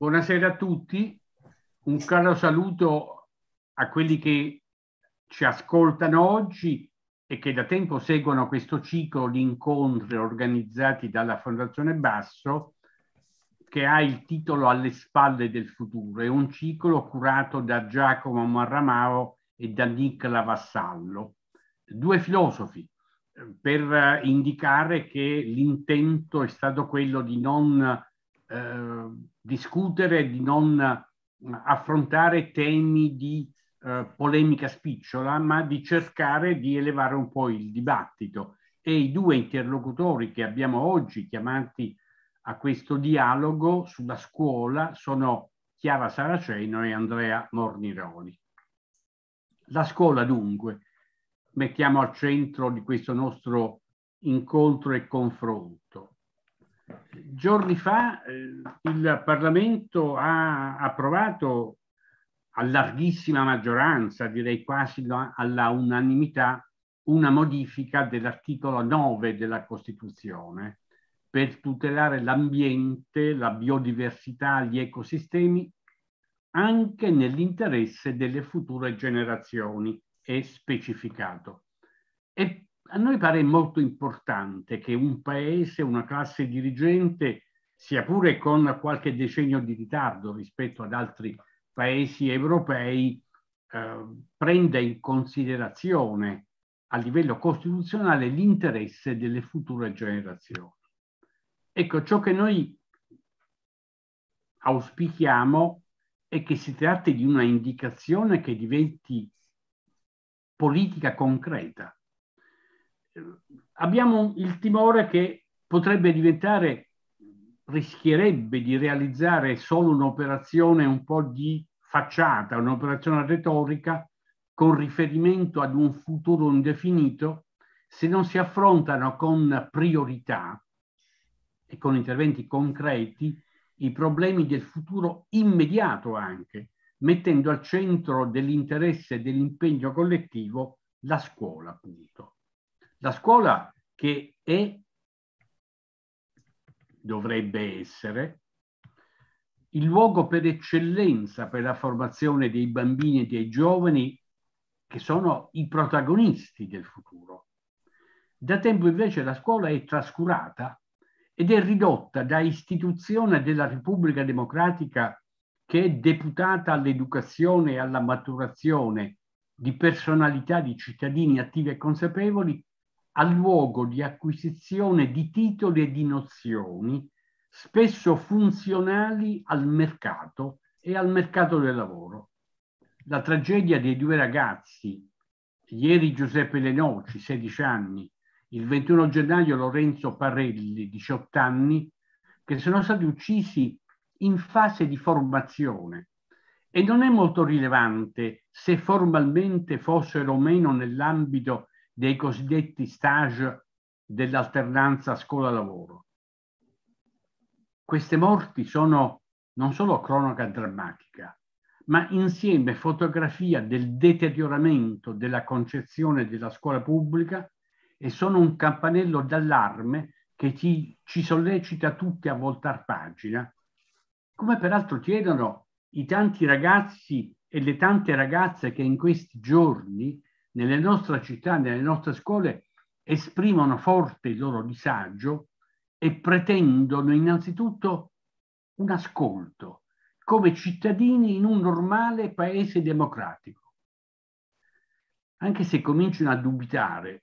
Buonasera a tutti, un caro saluto a quelli che ci ascoltano oggi e che da tempo seguono questo ciclo di incontri organizzati dalla Fondazione Basso che ha il titolo Alle spalle del futuro. È un ciclo curato da Giacomo Marramao e da Nicola Vassallo, due filosofi, eh, per eh, indicare che l'intento è stato quello di non Ehm, discutere, di non eh, affrontare temi di eh, polemica spicciola, ma di cercare di elevare un po' il dibattito. E i due interlocutori che abbiamo oggi chiamati a questo dialogo sulla scuola sono Chiara Saraceno e Andrea Morniroli. La scuola dunque, mettiamo al centro di questo nostro incontro e confronto giorni fa eh, il Parlamento ha approvato a larghissima maggioranza, direi quasi alla unanimità, una modifica dell'articolo 9 della Costituzione per tutelare l'ambiente, la biodiversità, gli ecosistemi, anche nell'interesse delle future generazioni, è specificato. E a noi pare molto importante che un paese, una classe dirigente, sia pure con qualche decennio di ritardo rispetto ad altri paesi europei, eh, prenda in considerazione a livello costituzionale l'interesse delle future generazioni. Ecco, ciò che noi auspichiamo è che si tratti di una indicazione che diventi politica concreta, abbiamo il timore che potrebbe diventare, rischierebbe di realizzare solo un'operazione un po' di facciata, un'operazione retorica con riferimento ad un futuro indefinito se non si affrontano con priorità e con interventi concreti i problemi del futuro immediato anche, mettendo al centro dell'interesse e dell'impegno collettivo la scuola, appunto. La scuola che è, dovrebbe essere, il luogo per eccellenza per la formazione dei bambini e dei giovani che sono i protagonisti del futuro. Da tempo invece la scuola è trascurata ed è ridotta da istituzione della Repubblica Democratica che è deputata all'educazione e alla maturazione di personalità di cittadini attivi e consapevoli al luogo di acquisizione di titoli e di nozioni, spesso funzionali al mercato e al mercato del lavoro. La tragedia dei due ragazzi, ieri Giuseppe Lenoci, 16 anni, il 21 gennaio Lorenzo Parelli, 18 anni, che sono stati uccisi in fase di formazione e non è molto rilevante se formalmente fossero o meno nell'ambito di dei cosiddetti stage dell'alternanza scuola-lavoro. Queste morti sono non solo cronaca drammatica, ma insieme fotografia del deterioramento della concezione della scuola pubblica e sono un campanello d'allarme che ci, ci sollecita tutti a voltar pagina, come peraltro chiedono i tanti ragazzi e le tante ragazze che in questi giorni nelle nostre città, nelle nostre scuole, esprimono forte il loro disagio e pretendono innanzitutto un ascolto come cittadini in un normale paese democratico. Anche se cominciano a dubitare,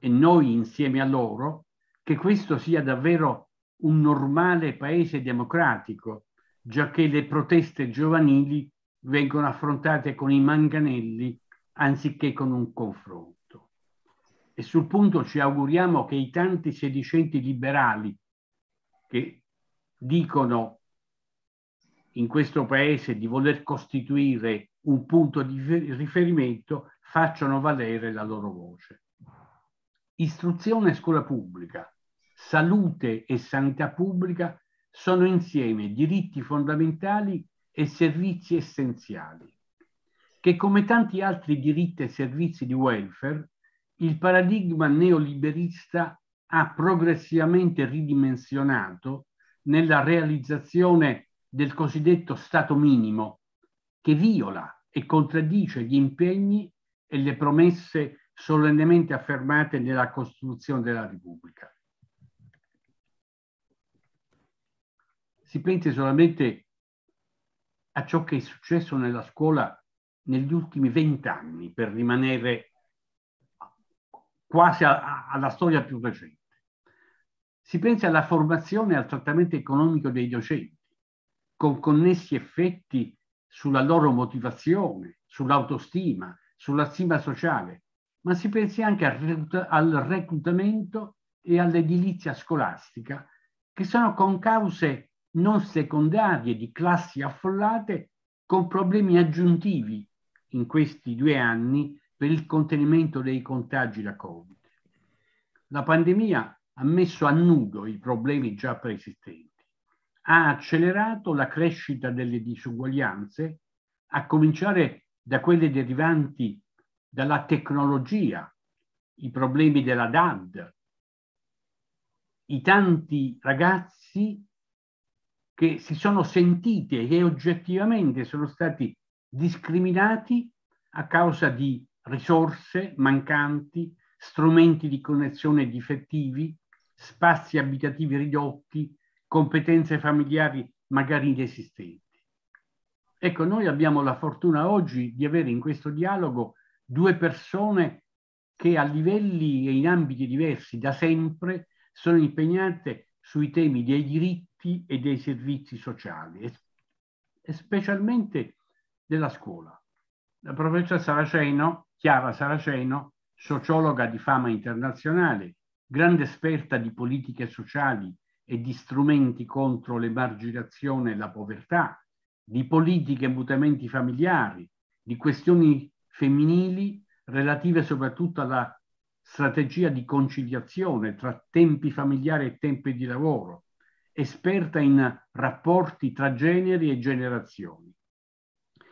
e noi insieme a loro, che questo sia davvero un normale paese democratico, già che le proteste giovanili vengono affrontate con i manganelli anziché con un confronto. E sul punto ci auguriamo che i tanti sedicenti liberali che dicono in questo paese di voler costituire un punto di riferimento facciano valere la loro voce. Istruzione e scuola pubblica, salute e sanità pubblica sono insieme diritti fondamentali e servizi essenziali che come tanti altri diritti e servizi di welfare, il paradigma neoliberista ha progressivamente ridimensionato nella realizzazione del cosiddetto Stato minimo, che viola e contraddice gli impegni e le promesse solennemente affermate nella Costituzione della Repubblica. Si pensi solamente a ciò che è successo nella scuola negli ultimi vent'anni, per rimanere quasi a, a, alla storia più recente. Si pensa alla formazione e al trattamento economico dei docenti, con connessi effetti sulla loro motivazione, sull'autostima, sulla stima sociale, ma si pensi anche al reclutamento e all'edilizia scolastica, che sono con cause non secondarie di classi affollate con problemi aggiuntivi in questi due anni per il contenimento dei contagi da Covid. La pandemia ha messo a nudo i problemi già preesistenti, ha accelerato la crescita delle disuguaglianze, a cominciare da quelle derivanti dalla tecnologia, i problemi della DAD, i tanti ragazzi che si sono sentiti e oggettivamente sono stati discriminati a causa di risorse mancanti, strumenti di connessione difettivi, spazi abitativi ridotti, competenze familiari magari inesistenti. Ecco, noi abbiamo la fortuna oggi di avere in questo dialogo due persone che a livelli e in ambiti diversi da sempre sono impegnate sui temi dei diritti e dei servizi sociali e specialmente della scuola. La professoressa Saraceno, Chiara Saraceno, sociologa di fama internazionale, grande esperta di politiche sociali e di strumenti contro l'emarginazione e la povertà, di politiche e mutamenti familiari, di questioni femminili relative soprattutto alla strategia di conciliazione tra tempi familiari e tempi di lavoro, esperta in rapporti tra generi e generazioni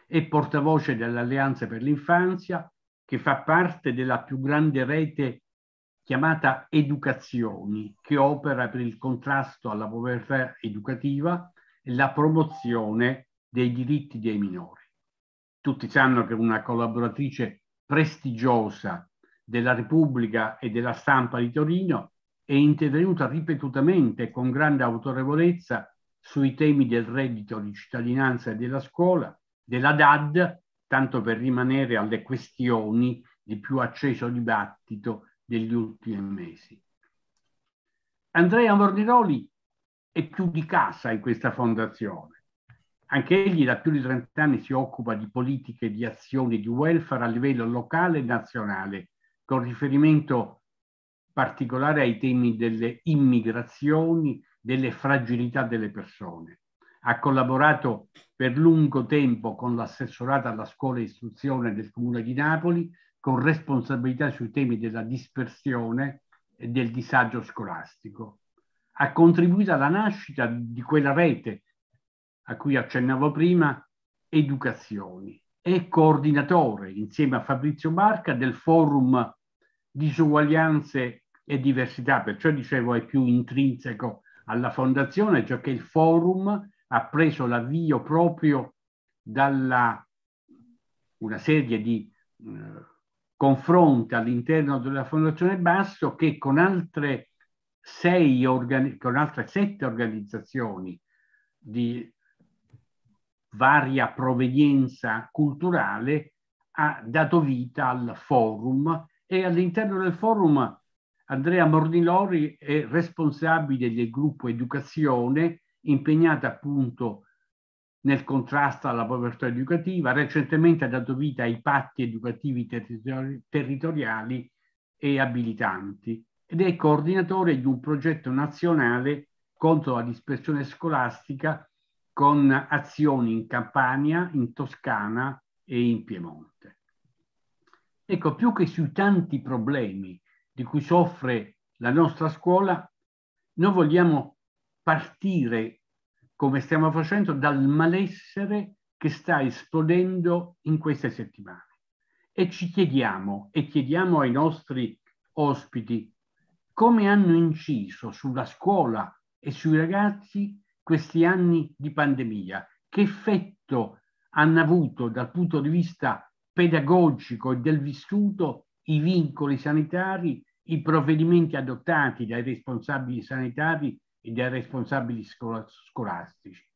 e portavoce dell'Alleanza per l'Infanzia, che fa parte della più grande rete chiamata Educazioni, che opera per il contrasto alla povertà educativa e la promozione dei diritti dei minori. Tutti sanno che una collaboratrice prestigiosa della Repubblica e della stampa di Torino è intervenuta ripetutamente e con grande autorevolezza sui temi del reddito di cittadinanza e della scuola, della DAD, tanto per rimanere alle questioni di più acceso dibattito degli ultimi mesi. Andrea Morniroli è più di casa in questa fondazione. Anche egli da più di 30 anni si occupa di politiche di azione di welfare a livello locale e nazionale, con riferimento particolare ai temi delle immigrazioni, delle fragilità delle persone ha collaborato per lungo tempo con l'assessorato alla scuola e istruzione del Comune di Napoli, con responsabilità sui temi della dispersione e del disagio scolastico. Ha contribuito alla nascita di quella rete a cui accennavo prima, Educazioni, e coordinatore insieme a Fabrizio Barca del forum Disuguaglianze e Diversità, perciò dicevo è più intrinseco alla fondazione, cioè che il forum ha preso l'avvio proprio dalla una serie di eh, confronti all'interno della Fondazione Basso che con altre, sei organi- con altre sette organizzazioni di varia provenienza culturale ha dato vita al forum e all'interno del forum Andrea Mordilori è responsabile del gruppo educazione impegnata appunto nel contrasto alla povertà educativa, recentemente ha dato vita ai patti educativi territori territoriali e abilitanti ed è coordinatore di un progetto nazionale contro la dispersione scolastica con azioni in Campania, in Toscana e in Piemonte. Ecco, più che sui tanti problemi di cui soffre la nostra scuola, noi vogliamo partire, come stiamo facendo, dal malessere che sta esplodendo in queste settimane. E ci chiediamo, e chiediamo ai nostri ospiti, come hanno inciso sulla scuola e sui ragazzi questi anni di pandemia? Che effetto hanno avuto dal punto di vista pedagogico e del vissuto i vincoli sanitari, i provvedimenti adottati dai responsabili sanitari e dai responsabili scolastici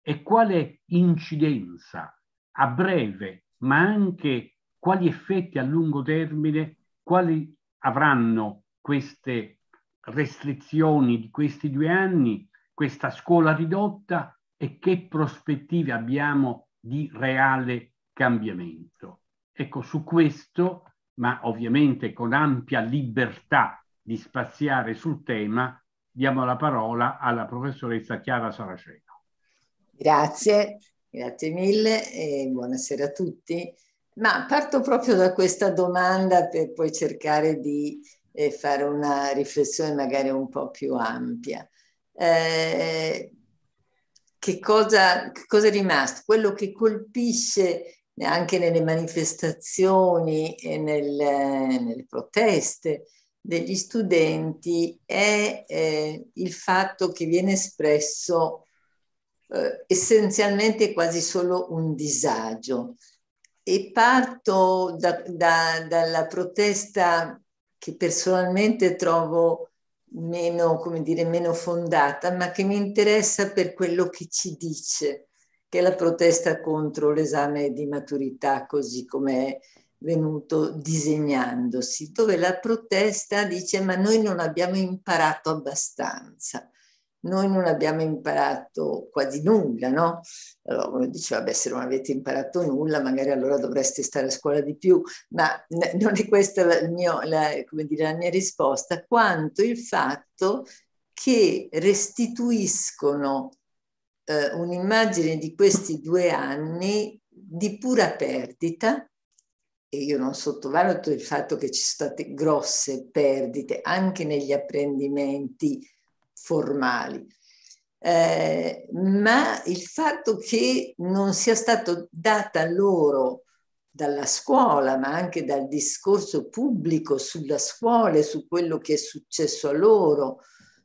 e quale incidenza a breve, ma anche quali effetti a lungo termine, quali avranno queste restrizioni di questi due anni, questa scuola ridotta e che prospettive abbiamo di reale cambiamento. Ecco, su questo, ma ovviamente con ampia libertà di spaziare sul tema, diamo la parola alla professoressa Chiara Saraceno. Grazie, grazie mille e buonasera a tutti. Ma parto proprio da questa domanda per poi cercare di eh, fare una riflessione magari un po' più ampia. Eh, che, cosa, che cosa è rimasto? Quello che colpisce anche nelle manifestazioni e nelle, nelle proteste degli studenti è eh, il fatto che viene espresso eh, essenzialmente quasi solo un disagio. E parto da, da, dalla protesta che personalmente trovo meno, come dire, meno fondata, ma che mi interessa per quello che ci dice, che è la protesta contro l'esame di maturità così come è venuto disegnandosi, dove la protesta dice ma noi non abbiamo imparato abbastanza, noi non abbiamo imparato quasi nulla, no? Allora uno dice vabbè se non avete imparato nulla magari allora dovreste stare a scuola di più, ma non è questa la, mio, la, dire, la mia risposta, quanto il fatto che restituiscono eh, un'immagine di questi due anni di pura perdita e io non sottovaluto il fatto che ci sono state grosse perdite anche negli apprendimenti formali, eh, ma il fatto che non sia stata data loro dalla scuola, ma anche dal discorso pubblico sulla scuola e su quello che è successo a loro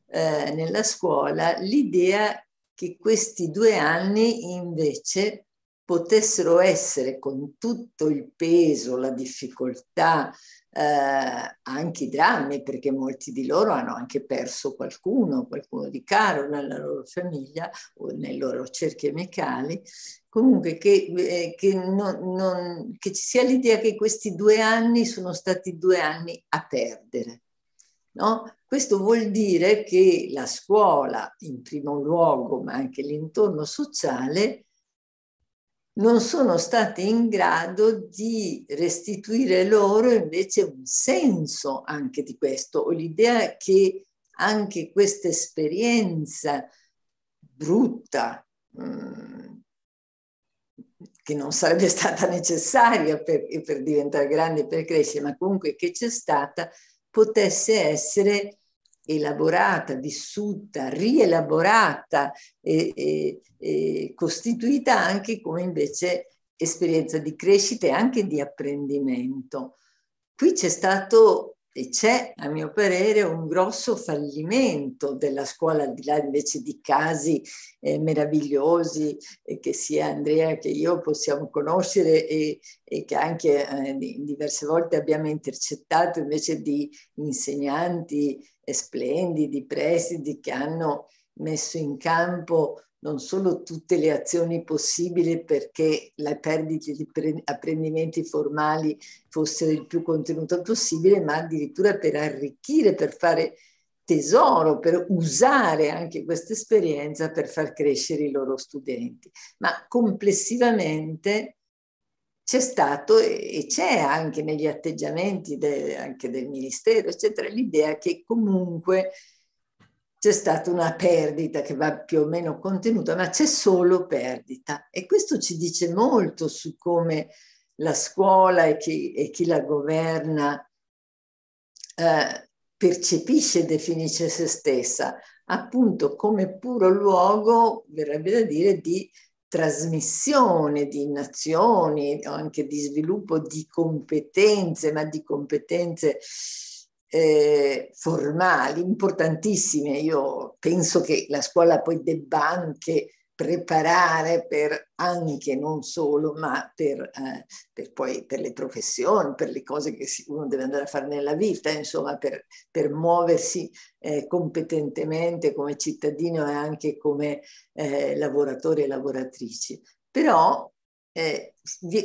eh, nella scuola, l'idea che questi due anni invece potessero essere con tutto il peso, la difficoltà, eh, anche i drammi, perché molti di loro hanno anche perso qualcuno, qualcuno di caro nella loro famiglia o nei loro cerchi amicali, comunque che, eh, che, non, non, che ci sia l'idea che questi due anni sono stati due anni a perdere. No? Questo vuol dire che la scuola, in primo luogo, ma anche l'intorno sociale, non sono state in grado di restituire loro invece un senso anche di questo o l'idea che anche questa esperienza brutta, mm, che non sarebbe stata necessaria per, per diventare grande, per crescere, ma comunque che c'è stata, potesse essere elaborata, vissuta, rielaborata e, e, e costituita anche come invece esperienza di crescita e anche di apprendimento. Qui c'è stato e c'è, a mio parere, un grosso fallimento della scuola, al di là invece di casi eh, meravigliosi eh, che sia Andrea che io possiamo conoscere e, e che anche eh, diverse volte abbiamo intercettato invece di insegnanti splendidi presidi che hanno messo in campo non solo tutte le azioni possibili perché le perdite di apprendimenti formali fossero il più contenuto possibile, ma addirittura per arricchire, per fare tesoro, per usare anche questa esperienza per far crescere i loro studenti. Ma complessivamente c'è stato e c'è anche negli atteggiamenti de, anche del Ministero, eccetera, l'idea che comunque c'è stata una perdita che va più o meno contenuta, ma c'è solo perdita. E questo ci dice molto su come la scuola e chi, e chi la governa eh, percepisce e definisce se stessa, appunto come puro luogo, verrebbe da dire, di trasmissione di nazioni, anche di sviluppo di competenze, ma di competenze eh, formali importantissime. Io penso che la scuola poi debba anche preparare per anche non solo, ma per, eh, per, poi per le professioni, per le cose che uno deve andare a fare nella vita, insomma, per, per muoversi eh, competentemente come cittadino e anche come eh, lavoratori e lavoratrici. Però eh,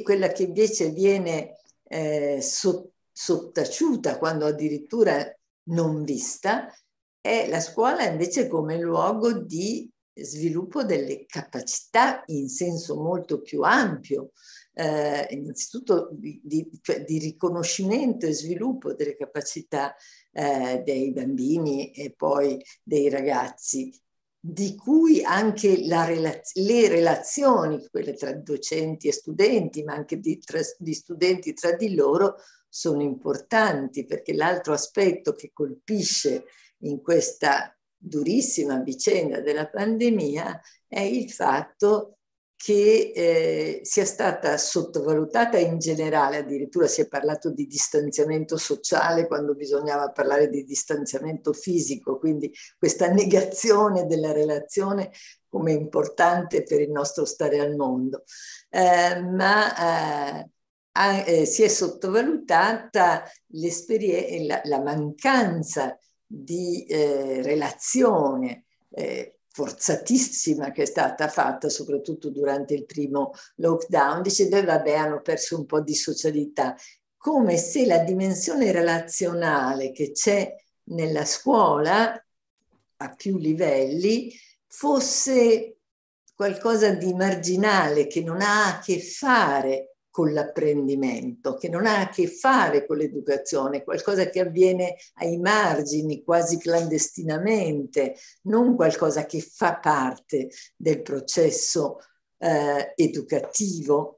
quella che invece viene eh, so, sottaciuta quando addirittura non vista è la scuola invece come luogo di sviluppo delle capacità in senso molto più ampio, eh, innanzitutto di, di, cioè di, riconoscimento e sviluppo delle capacità eh, dei bambini e poi dei ragazzi, di cui anche relaz le relazioni, quelle tra docenti e studenti, ma anche di, tra, di studenti tra di loro, sono importanti perché l'altro aspetto che colpisce in questa durissima vicenda della pandemia è il fatto che eh, sia stata sottovalutata in generale, addirittura si è parlato di distanziamento sociale quando bisognava parlare di distanziamento fisico, quindi questa negazione della relazione come importante per il nostro stare al mondo, eh, ma eh, ha, eh, si è sottovalutata la, la mancanza di eh, relazione eh, forzatissima che è stata fatta, soprattutto durante il primo lockdown, diceva vabbè hanno perso un po' di socialità, come se la dimensione relazionale che c'è nella scuola a più livelli fosse qualcosa di marginale che non ha a che fare con l'apprendimento, che non ha a che fare con l'educazione, qualcosa che avviene ai margini, quasi clandestinamente, non qualcosa che fa parte del processo eh, educativo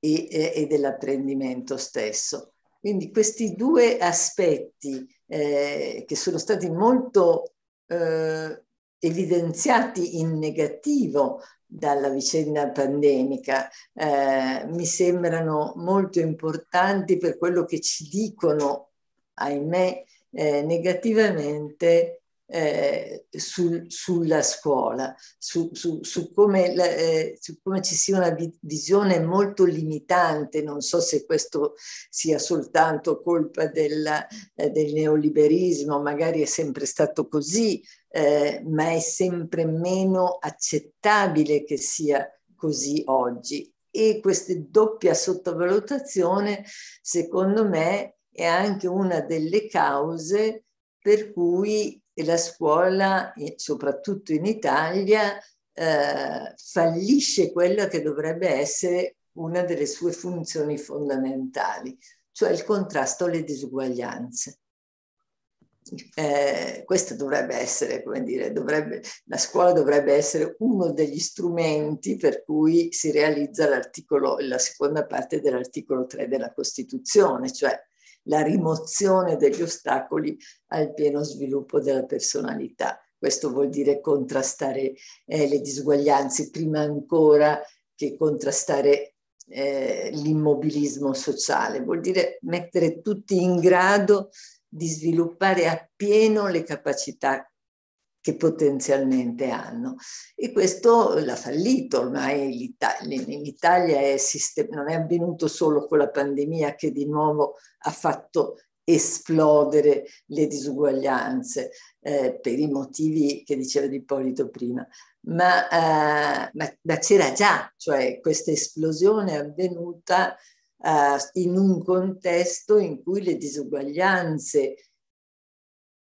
e, e, e dell'apprendimento stesso. Quindi questi due aspetti eh, che sono stati molto eh, evidenziati in negativo dalla vicenda pandemica, eh, mi sembrano molto importanti per quello che ci dicono, ahimè, eh, negativamente eh, sul, sulla scuola, su, su, su, come la, eh, su, come ci sia una visione molto limitante, non so se questo sia soltanto colpa della, eh, del neoliberismo, magari è sempre stato così, eh, ma è sempre meno accettabile che sia così oggi. E questa doppia sottovalutazione, secondo me, è anche una delle cause per cui la scuola, soprattutto in Italia, eh, fallisce quella che dovrebbe essere una delle sue funzioni fondamentali, cioè il contrasto alle disuguaglianze eh, questa dovrebbe essere, come dire, dovrebbe, la scuola dovrebbe essere uno degli strumenti per cui si realizza la seconda parte dell'articolo 3 della Costituzione, cioè la rimozione degli ostacoli al pieno sviluppo della personalità. Questo vuol dire contrastare eh, le disuguaglianze prima ancora che contrastare eh, l'immobilismo sociale, vuol dire mettere tutti in grado di sviluppare appieno le capacità che potenzialmente hanno. E questo l'ha fallito ormai l'Italia. In Italia è sistem- non è avvenuto solo con la pandemia che di nuovo ha fatto esplodere le disuguaglianze eh, per i motivi che diceva Di Polito prima, ma, eh, ma, ma c'era già, cioè questa esplosione è avvenuta eh, in un contesto in cui le disuguaglianze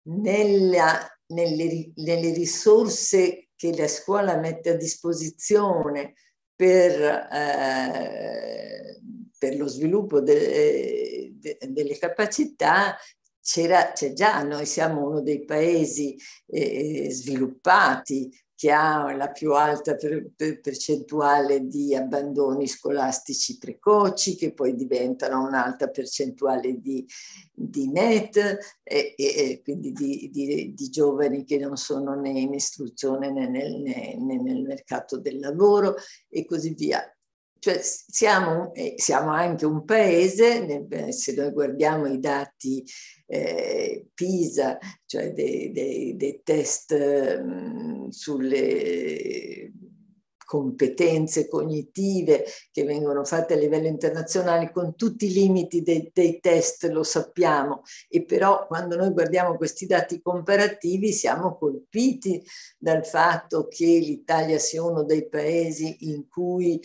nella, nelle, nelle, risorse che la scuola mette a disposizione per, eh, per lo sviluppo de, de, delle capacità c'era, c'è già, noi siamo uno dei paesi eh, sviluppati che ha la più alta per, per percentuale di abbandoni scolastici precoci, che poi diventano un'alta percentuale di, di net, e, e, e quindi di, di, di, giovani che non sono né in istruzione né nel, né, né nel mercato del lavoro e così via. Cioè siamo, eh, siamo, anche un paese, eh, se noi guardiamo i dati eh, PISA, cioè dei, dei, dei test mh, mm, sulle competenze cognitive che vengono fatte a livello internazionale con tutti i limiti dei, dei, test, lo sappiamo, e però quando noi guardiamo questi dati comparativi siamo colpiti dal fatto che l'Italia sia uno dei paesi in cui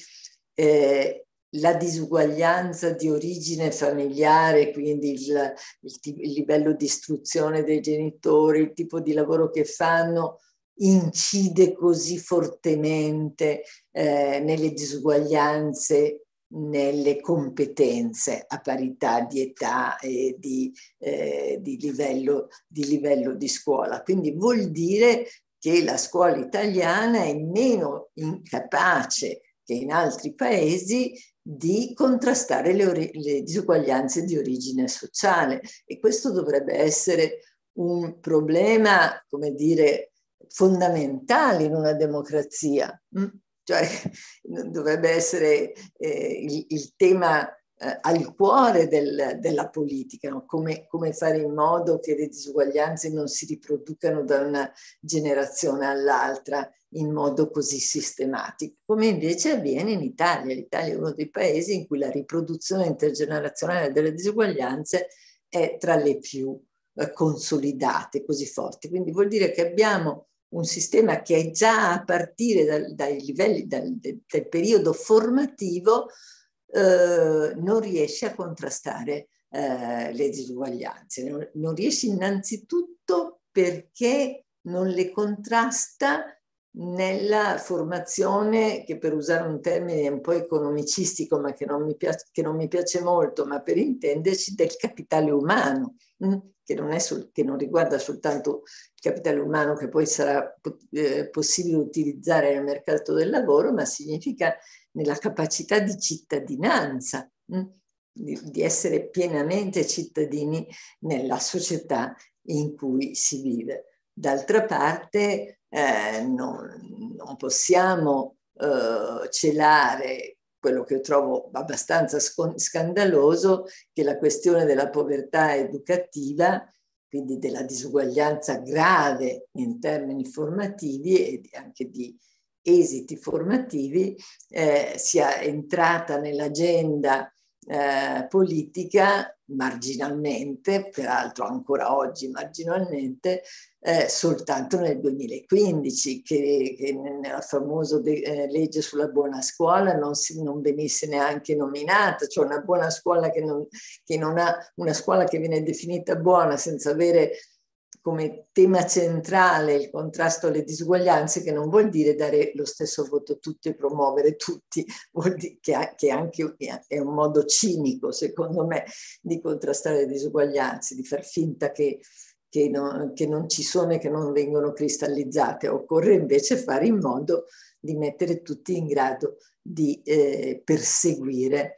eh, la disuguaglianza di origine familiare, quindi il, il, il livello di istruzione dei genitori, il tipo di lavoro che fanno, incide così fortemente eh, nelle disuguaglianze nelle competenze a parità di età e di, eh, di, livello, di, livello, di scuola. Quindi vuol dire che la scuola italiana è meno incapace che in altri paesi di contrastare le, le disuguaglianze di origine sociale e questo dovrebbe essere un problema, come dire, fondamentale in una democrazia. Mm? Cioè, dovrebbe essere eh, il, il, tema eh, al cuore del, della politica, no? come, come, fare in modo che le disuguaglianze non si riproducano da una generazione all'altra in modo così sistematico, come invece avviene in Italia. L'Italia è uno dei paesi in cui la riproduzione intergenerazionale delle disuguaglianze è tra le più eh, consolidate, così forti. Quindi vuol dire che abbiamo un sistema che è già a partire dal, dai livelli dal, del periodo formativo eh, non riesce a contrastare eh, le disuguaglianze. Non, non riesce innanzitutto perché non le contrasta nella formazione che per usare un termine un po' economicistico ma che non mi piace, non mi piace molto, ma per intenderci del capitale umano, mm, che non, sol- che non, riguarda soltanto il capitale umano che poi sarà eh, possibile utilizzare nel mercato del lavoro, ma significa nella capacità di cittadinanza, mm, di, di essere pienamente cittadini nella società in cui si vive. D'altra parte eh, non, non, possiamo eh, celare quello che trovo abbastanza scandaloso, che la questione della povertà educativa, quindi della disuguaglianza grave in termini formativi e anche di esiti formativi, eh, sia entrata nell'agenda eh, politica marginalmente, peraltro ancora oggi marginalmente, eh, soltanto nel 2015, che, che nella famosa eh, legge sulla buona scuola non, si, non, venisse neanche nominata, cioè una buona scuola che non, che non ha una scuola che viene definita buona senza avere come tema centrale il contrasto alle disuguaglianze, che non vuol dire dare lo stesso voto a tutti e promuovere tutti, vuol dire che, anche è un modo cinico, secondo me, di contrastare le disuguaglianze, di far finta che che non, che non ci sono e che non vengono cristallizzate, occorre invece fare in modo di mettere tutti in grado di eh, perseguire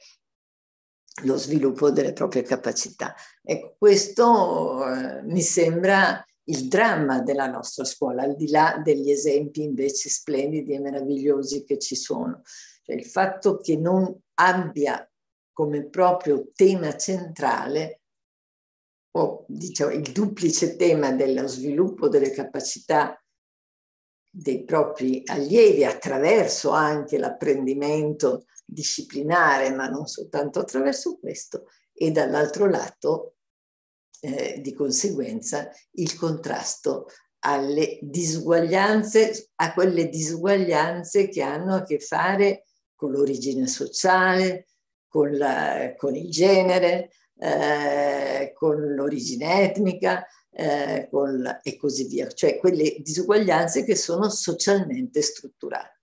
lo sviluppo delle proprie capacità. Ecco, questo eh, mi sembra il dramma della nostra scuola, al di là degli esempi invece splendidi e meravigliosi che ci sono. Cioè, il fatto che non abbia come proprio tema centrale o diciamo, il duplice tema dello sviluppo delle capacità dei propri allievi attraverso anche l'apprendimento disciplinare, ma non soltanto attraverso questo, e dall'altro lato eh, di conseguenza il contrasto alle disuguaglianze, a quelle disuguaglianze che hanno a che fare con l'origine sociale, con, la, con il genere, eh, con l'origine etnica eh, con, e così via, cioè quelle disuguaglianze che sono socialmente strutturate.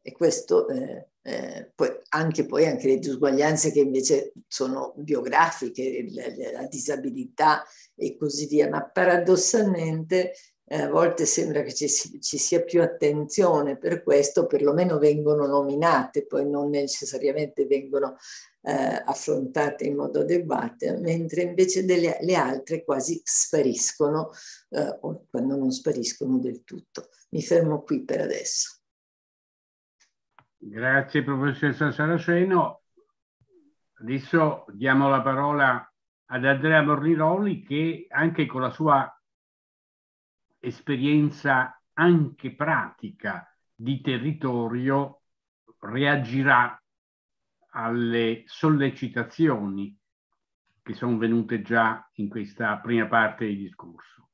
E questo eh, eh, poi, anche poi anche le disuguaglianze che invece sono biografiche, la, la disabilità e così via, ma paradossalmente eh, a volte sembra che ci, ci, sia più attenzione per questo, perlomeno vengono nominate, poi non necessariamente vengono eh, affrontate in modo adeguato, mentre invece delle, le altre quasi spariscono eh, quando non spariscono del tutto. Mi fermo qui per adesso. Grazie professoressa Saraceno. Adesso diamo la parola ad Andrea Borniroli che anche con la sua esperienza anche pratica di territorio reagirà alle sollecitazioni che sono venute già in questa prima parte di discorso.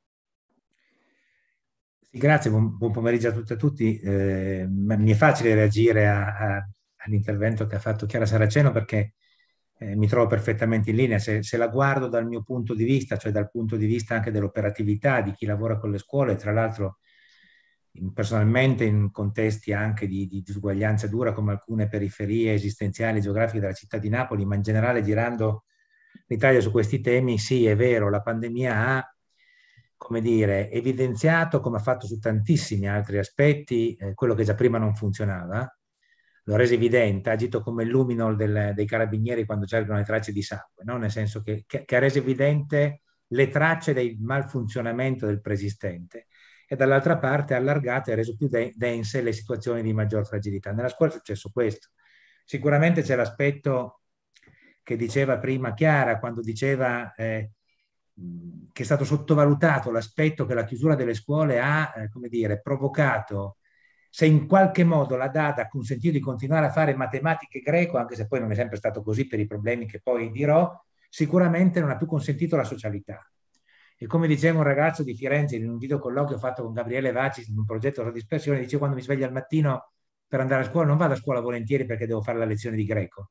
Sì, grazie, buon, buon, pomeriggio a tutti e a tutti. Eh, mi è facile reagire a, a, all'intervento che ha fatto Chiara Saraceno perché eh, mi trovo perfettamente in linea. Se, se, la guardo dal mio punto di vista, cioè dal punto di vista anche dell'operatività di chi lavora con le scuole, tra l'altro personalmente in contesti anche di, di disuguaglianza dura come alcune periferie esistenziali geografiche della città di Napoli, ma in generale girando l'Italia su questi temi, sì è vero, la pandemia ha come dire, evidenziato come ha fatto su tantissimi altri aspetti eh, quello che già prima non funzionava, l'ho reso evidente, ha agito come il luminol del, dei carabinieri quando cercano le tracce di sangue, no? nel senso che, che, che ha reso evidente le tracce del malfunzionamento del preesistente e dall'altra parte ha allargato e reso più de- dense le situazioni di maggior fragilità. Nella scuola è successo questo. Sicuramente c'è l'aspetto che diceva prima Chiara quando diceva eh, che è stato sottovalutato l'aspetto che la chiusura delle scuole ha, eh, come dire, provocato se in qualche modo la data ha consentito di continuare a fare matematiche greco, anche se poi non è sempre stato così per i problemi che poi dirò, sicuramente non ha più consentito la socialità. E come diceva un ragazzo di Firenze in un videocolloquio fatto con Gabriele Vacis in un progetto di dispersione, dice quando mi sveglio al mattino per andare a scuola non vado a scuola volentieri perché devo fare la lezione di greco.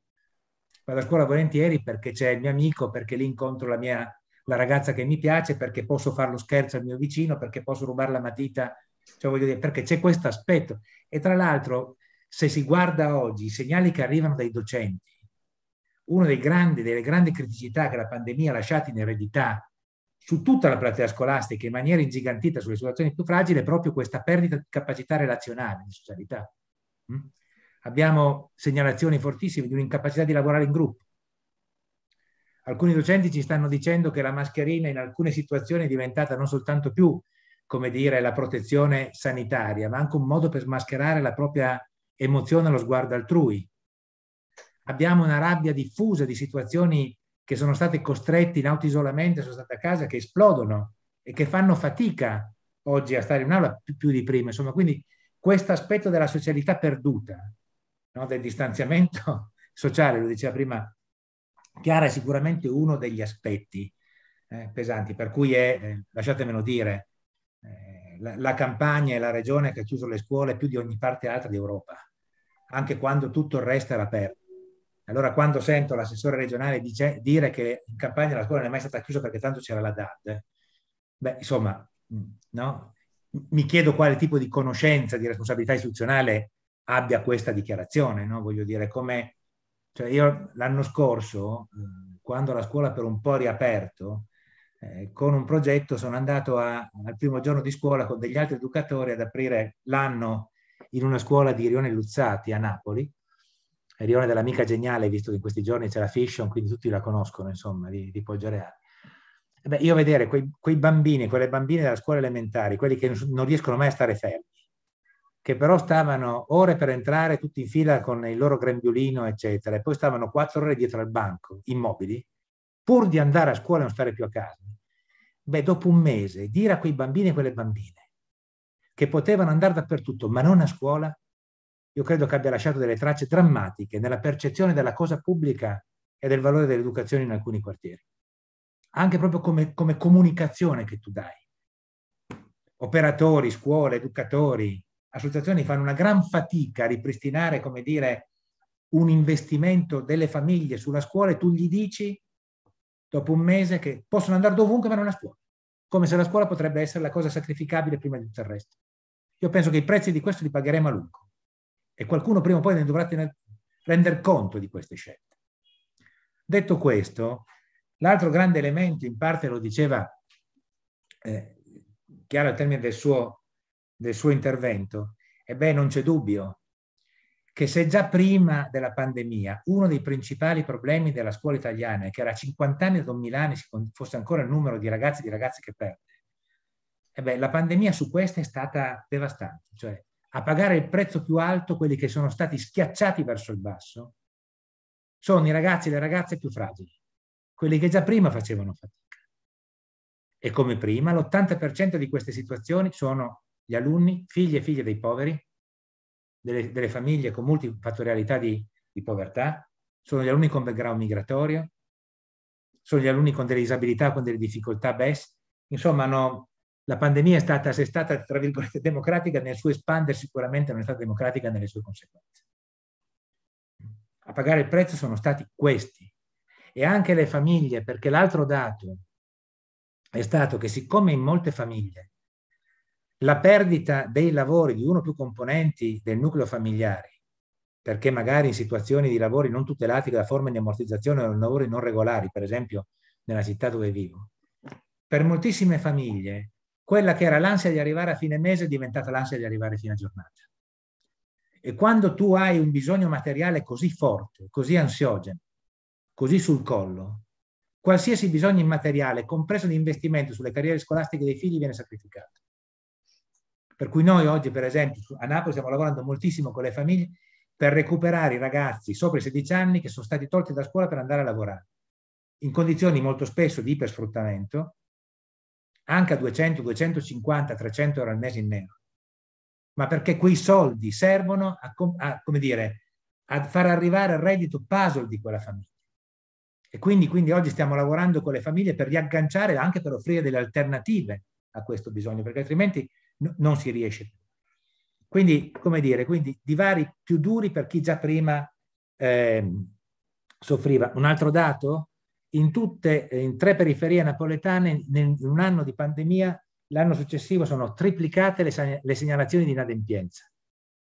Vado a scuola volentieri perché c'è il mio amico, perché lì incontro la, mia, la ragazza che mi piace, perché posso fare lo scherzo al mio vicino, perché posso rubare la matita cioè voglio dire, perché c'è questo aspetto. E tra l'altro, se si guarda oggi i segnali che arrivano dai docenti, una delle grandi criticità che la pandemia ha lasciato in eredità su tutta la platea scolastica in maniera ingigantita sulle situazioni più fragili è proprio questa perdita di capacità relazionale, di socialità. Mm? Abbiamo segnalazioni fortissime di un'incapacità di lavorare in gruppo. Alcuni docenti ci stanno dicendo che la mascherina in alcune situazioni è diventata non soltanto più come dire, la protezione sanitaria, ma anche un modo per smascherare la propria emozione allo sguardo altrui. Abbiamo una rabbia diffusa di situazioni che sono state costrette in autoisolamento, sono state a casa, che esplodono e che fanno fatica oggi a stare in aula più, più di prima. Insomma, quindi questo aspetto della socialità perduta, no? del distanziamento sociale, lo diceva prima Chiara, è sicuramente uno degli aspetti eh, pesanti, per cui è, eh, lasciatemelo dire, la, la Campania è la regione che ha chiuso le scuole più di ogni parte altra d'Europa, anche quando tutto il resto era aperto. Allora quando sento l'assessore regionale dice, dire che in Campania la scuola non è mai stata chiusa perché tanto c'era la DAD, beh, insomma, mm, no? mi chiedo quale tipo di conoscenza di responsabilità istituzionale abbia questa dichiarazione, no? voglio dire, come cioè io l'anno scorso, eh, quando la scuola per un po' riaperto, eh, con un progetto sono andato a, al primo giorno di scuola con degli altri educatori ad aprire l'anno in una scuola di Rione Luzzati a Napoli. Eh, Rione dell'amica geniale, visto che in questi giorni c'è la Fission, quindi tutti la conoscono, insomma, di, di Poggio Reale. Eh beh, io vedere quei, quei bambini, quelle bambine della scuola elementare, quelli che non riescono mai a stare fermi, che però stavano ore per entrare tutti in fila con il loro grembiulino, eccetera, e poi stavano quattro ore dietro al banco, immobili, pur di andare a scuola e non stare più a casa, beh, dopo un mese, dire a quei bambini e quelle bambine che potevano andare dappertutto, ma non a scuola, io credo che abbia lasciato delle tracce drammatiche nella percezione della cosa pubblica e del valore dell'educazione in alcuni quartieri, anche proprio come, come comunicazione che tu dai. Operatori, scuole, educatori, associazioni fanno una gran fatica a ripristinare, come dire, un investimento delle famiglie sulla scuola e tu gli dici dopo un mese che possono andare dovunque ma non a scuola, come se la scuola potrebbe essere la cosa sacrificabile prima di tutto il resto. Io penso che i prezzi di questo li pagheremo a lungo e qualcuno prima o poi ne dovrà tener, render conto di queste scelte. Detto questo, l'altro grande elemento, in parte lo diceva eh, Chiaro al termine del suo, del suo intervento, ebbene non c'è dubbio che se già prima della pandemia uno dei principali problemi della scuola italiana è che era 50 anni da Milano fosse ancora il numero di ragazzi e di ragazze che perde, eh beh, la pandemia su questa è stata devastante, cioè a pagare il prezzo più alto quelli che sono stati schiacciati verso il basso sono i ragazzi e le ragazze più fragili, quelli che già prima facevano fatica. E come prima l'80% di queste situazioni sono gli alunni, figli e figlie dei poveri, delle, delle famiglie con multifattorialità di, di povertà, sono gli alunni con background migratorio, sono gli alunni con delle disabilità, con delle difficoltà BES. Insomma, no, la pandemia è stata, se è stata, tra virgolette, democratica nel suo espandere, sicuramente non è stata democratica nelle sue conseguenze. A pagare il prezzo sono stati questi. E anche le famiglie, perché l'altro dato è stato che siccome in molte famiglie la perdita dei lavori di uno o più componenti del nucleo familiare, perché magari in situazioni di lavori non tutelati da forme di ammortizzazione o lavori non regolari, per esempio nella città dove vivo, per moltissime famiglie quella che era l'ansia di arrivare a fine mese è diventata l'ansia di arrivare a fine giornata. E quando tu hai un bisogno materiale così forte, così ansiogeno, così sul collo, qualsiasi bisogno immateriale, compreso l'investimento sulle carriere scolastiche dei figli, viene sacrificato. Per cui noi oggi, per esempio, a Napoli stiamo lavorando moltissimo con le famiglie per recuperare i ragazzi sopra i 16 anni che sono stati tolti da scuola per andare a lavorare, in condizioni molto spesso di ipersfruttamento, anche a 200, 250, 300 euro al mese in nero. Ma perché quei soldi servono a, a come dire, a far arrivare il reddito puzzle di quella famiglia. E quindi, quindi, oggi stiamo lavorando con le famiglie per riagganciare anche per offrire delle alternative a questo bisogno, perché altrimenti non si riesce Quindi, come dire, quindi divari più duri per chi già prima eh, soffriva. Un altro dato? In tutte, in tre periferie napoletane, in un anno di pandemia, l'anno successivo sono triplicate le, le segnalazioni di inadempienza,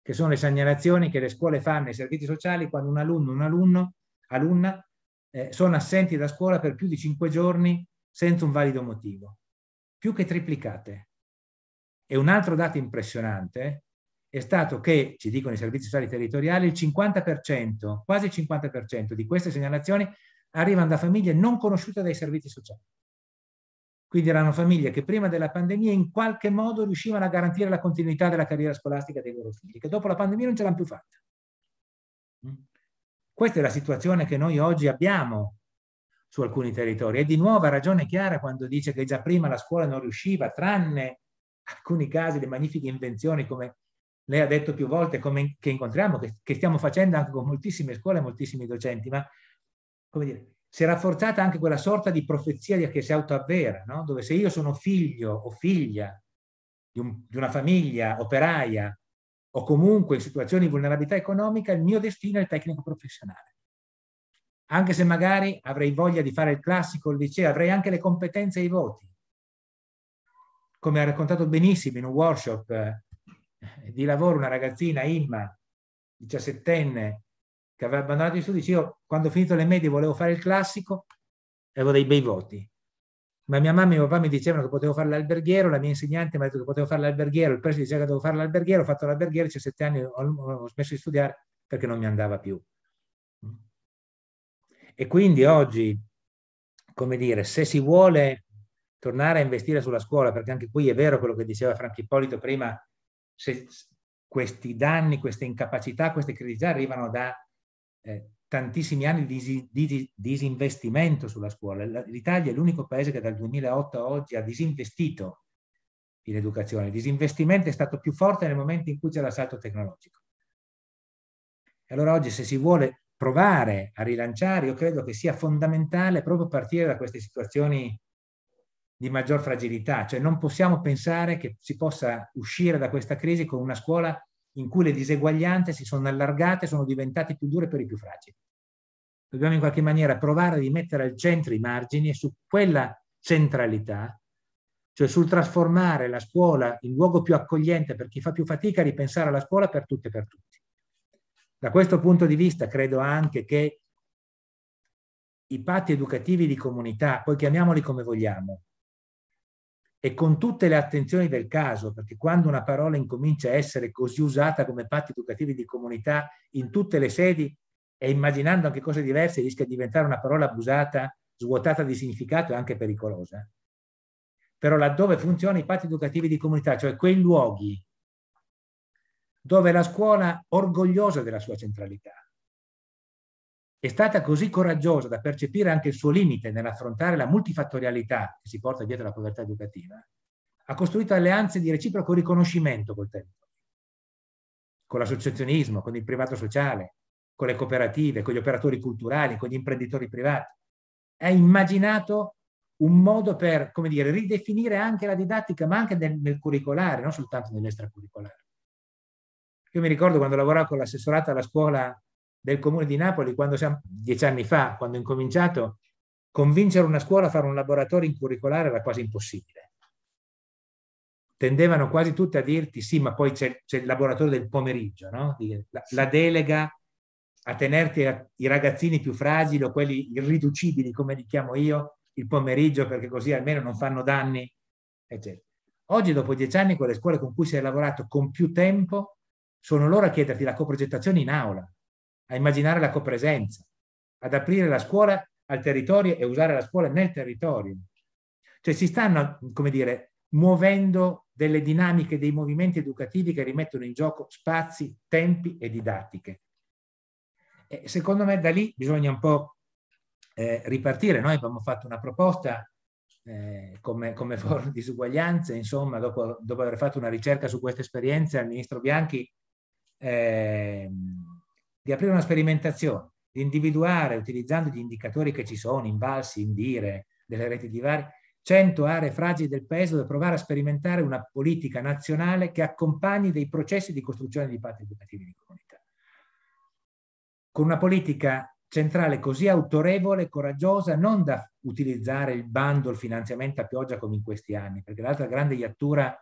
che sono le segnalazioni che le scuole fanno ai servizi sociali quando un alunno, un alunno, alunna, eh, sono assenti da scuola per più di cinque giorni senza un valido motivo. Più che triplicate. E un altro dato impressionante è stato che, ci dicono i servizi sociali territoriali, il 50%, quasi il 50% di queste segnalazioni arrivano da famiglie non conosciute dai servizi sociali. Quindi erano famiglie che prima della pandemia in qualche modo riuscivano a garantire la continuità della carriera scolastica dei loro figli, che dopo la pandemia non ce l'hanno più fatta. Mm. Questa è la situazione che noi oggi abbiamo su alcuni territori. E di nuovo ha ragione Chiara quando dice che già prima la scuola non riusciva, tranne alcuni casi, le magnifiche invenzioni, come lei ha detto più volte, come, che incontriamo, che, che stiamo facendo anche con moltissime scuole e moltissimi docenti, ma come dire, si è rafforzata anche quella sorta di profezia che si autoavvera, no? dove se io sono figlio o figlia di, un, di, una famiglia operaia o comunque in situazioni di vulnerabilità economica, il mio destino è il tecnico professionale. Anche se magari avrei voglia di fare il classico, il liceo, avrei anche le competenze e i voti, come ha raccontato benissimo in un workshop eh, di lavoro una ragazzina, Imma, 17enne, che aveva abbandonato gli studi, io quando ho finito le medie volevo fare il classico e avevo dei bei voti. Ma mia mamma e mio papà mi dicevano che potevo fare l'alberghiero, la mia insegnante mi ha detto che potevo fare l'alberghiero, il preside diceva che dovevo fare l'alberghiero, ho fatto l'alberghiero, 17 anni ho, ho smesso di studiare perché non mi andava più. E quindi oggi, come dire, se si vuole tornare a investire sulla scuola, perché anche qui è vero quello che diceva Franco Ippolito prima, se questi danni, queste incapacità, queste criticità arrivano da eh, tantissimi anni di, di, disinvestimento sulla scuola. L'Italia è l'unico paese che dal 2008 a oggi ha disinvestito in educazione. Il disinvestimento è stato più forte nel momento in cui c'è l'assalto tecnologico. E allora oggi se si vuole provare a rilanciare, io credo che sia fondamentale proprio partire da queste situazioni di maggior fragilità, cioè non possiamo pensare che si possa uscire da questa crisi con una scuola in cui le diseguaglianze si sono allargate, sono diventate più dure per i più fragili. Dobbiamo in qualche maniera provare a rimettere al centro i margini e su quella centralità, cioè sul trasformare la scuola in luogo più accogliente per chi fa più fatica, a ripensare alla scuola per tutte e per tutti. Da questo punto di vista credo anche che i patti educativi di comunità, poi chiamiamoli come vogliamo, e con tutte le attenzioni del caso, perché quando una parola incomincia a essere così usata come patti educativi di comunità in tutte le sedi e immaginando anche cose diverse rischia di diventare una parola abusata, svuotata di significato e anche pericolosa. Però laddove funzionano i patti educativi di comunità, cioè quei luoghi dove la scuola orgogliosa della sua centralità, è stata così coraggiosa da percepire anche il suo limite nell'affrontare la multifattorialità che si porta dietro la povertà educativa, ha costruito alleanze di reciproco riconoscimento col tempo, con l'associazionismo, con il privato sociale, con le cooperative, con gli operatori culturali, con gli imprenditori privati. Ha immaginato un modo per, come dire, ridefinire anche la didattica, ma anche nel, nel curricolare, non soltanto nell'extracurricolare. Io mi ricordo quando lavoravo con l'assessorato alla scuola del comune di Napoli, quando siamo, dieci anni fa, quando ho incominciato, convincere una scuola a fare un laboratorio in curricolare era quasi impossibile. Tendevano quasi tutte a dirti sì, ma poi c'è, il laboratorio del pomeriggio, no? la, la, delega a tenerti i ragazzini più fragili o quelli irriducibili, come li chiamo io, il pomeriggio perché così almeno non fanno danni, eccetera. Oggi, dopo dieci anni, quelle scuole con cui si è lavorato con più tempo, sono loro a chiederti la coprogettazione in aula, a immaginare la copresenza, ad aprire la scuola al territorio e usare la scuola nel territorio. Cioè si stanno, come dire, muovendo delle dinamiche, dei movimenti educativi che rimettono in gioco spazi, tempi e didattiche. E secondo me da lì bisogna un po' eh, ripartire. Noi abbiamo fatto una proposta eh, come, come foro di disuguaglianze, insomma, dopo, dopo, aver fatto una ricerca su questa esperienza, al ministro Bianchi eh, di aprire una sperimentazione, di individuare, utilizzando gli indicatori che ci sono, invalsi, indire, delle reti di vari, 100 aree fragili del paese dove provare a sperimentare una politica nazionale che accompagni dei processi di costruzione di patti educativi di comunità. Con una politica centrale così autorevole e coraggiosa, non da utilizzare il bando, il finanziamento a pioggia come in questi anni, perché l'altra grande iattura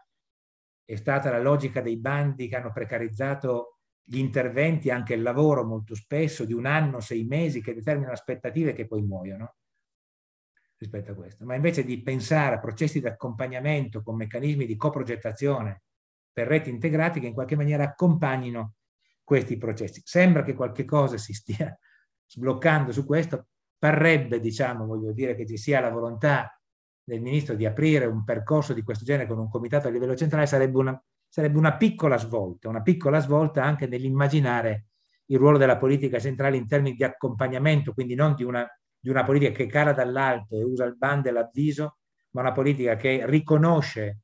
è stata la logica dei bandi che hanno precarizzato gli interventi, anche il lavoro molto spesso, di un anno, sei mesi, che determinano aspettative che poi muoiono rispetto a questo. Ma invece di pensare a processi di accompagnamento con meccanismi di coprogettazione per reti integrate che in qualche maniera accompagnino questi processi. Sembra che qualche cosa si stia sbloccando su questo, parrebbe, diciamo, voglio dire, che ci sia la volontà del Ministro di aprire un percorso di questo genere con un comitato a livello centrale, sarebbe una, sarebbe una piccola svolta, una piccola svolta anche nell'immaginare il ruolo della politica centrale in termini di accompagnamento, quindi non di una, di una politica che cara dall'alto e usa il e l'avviso, ma una politica che riconosce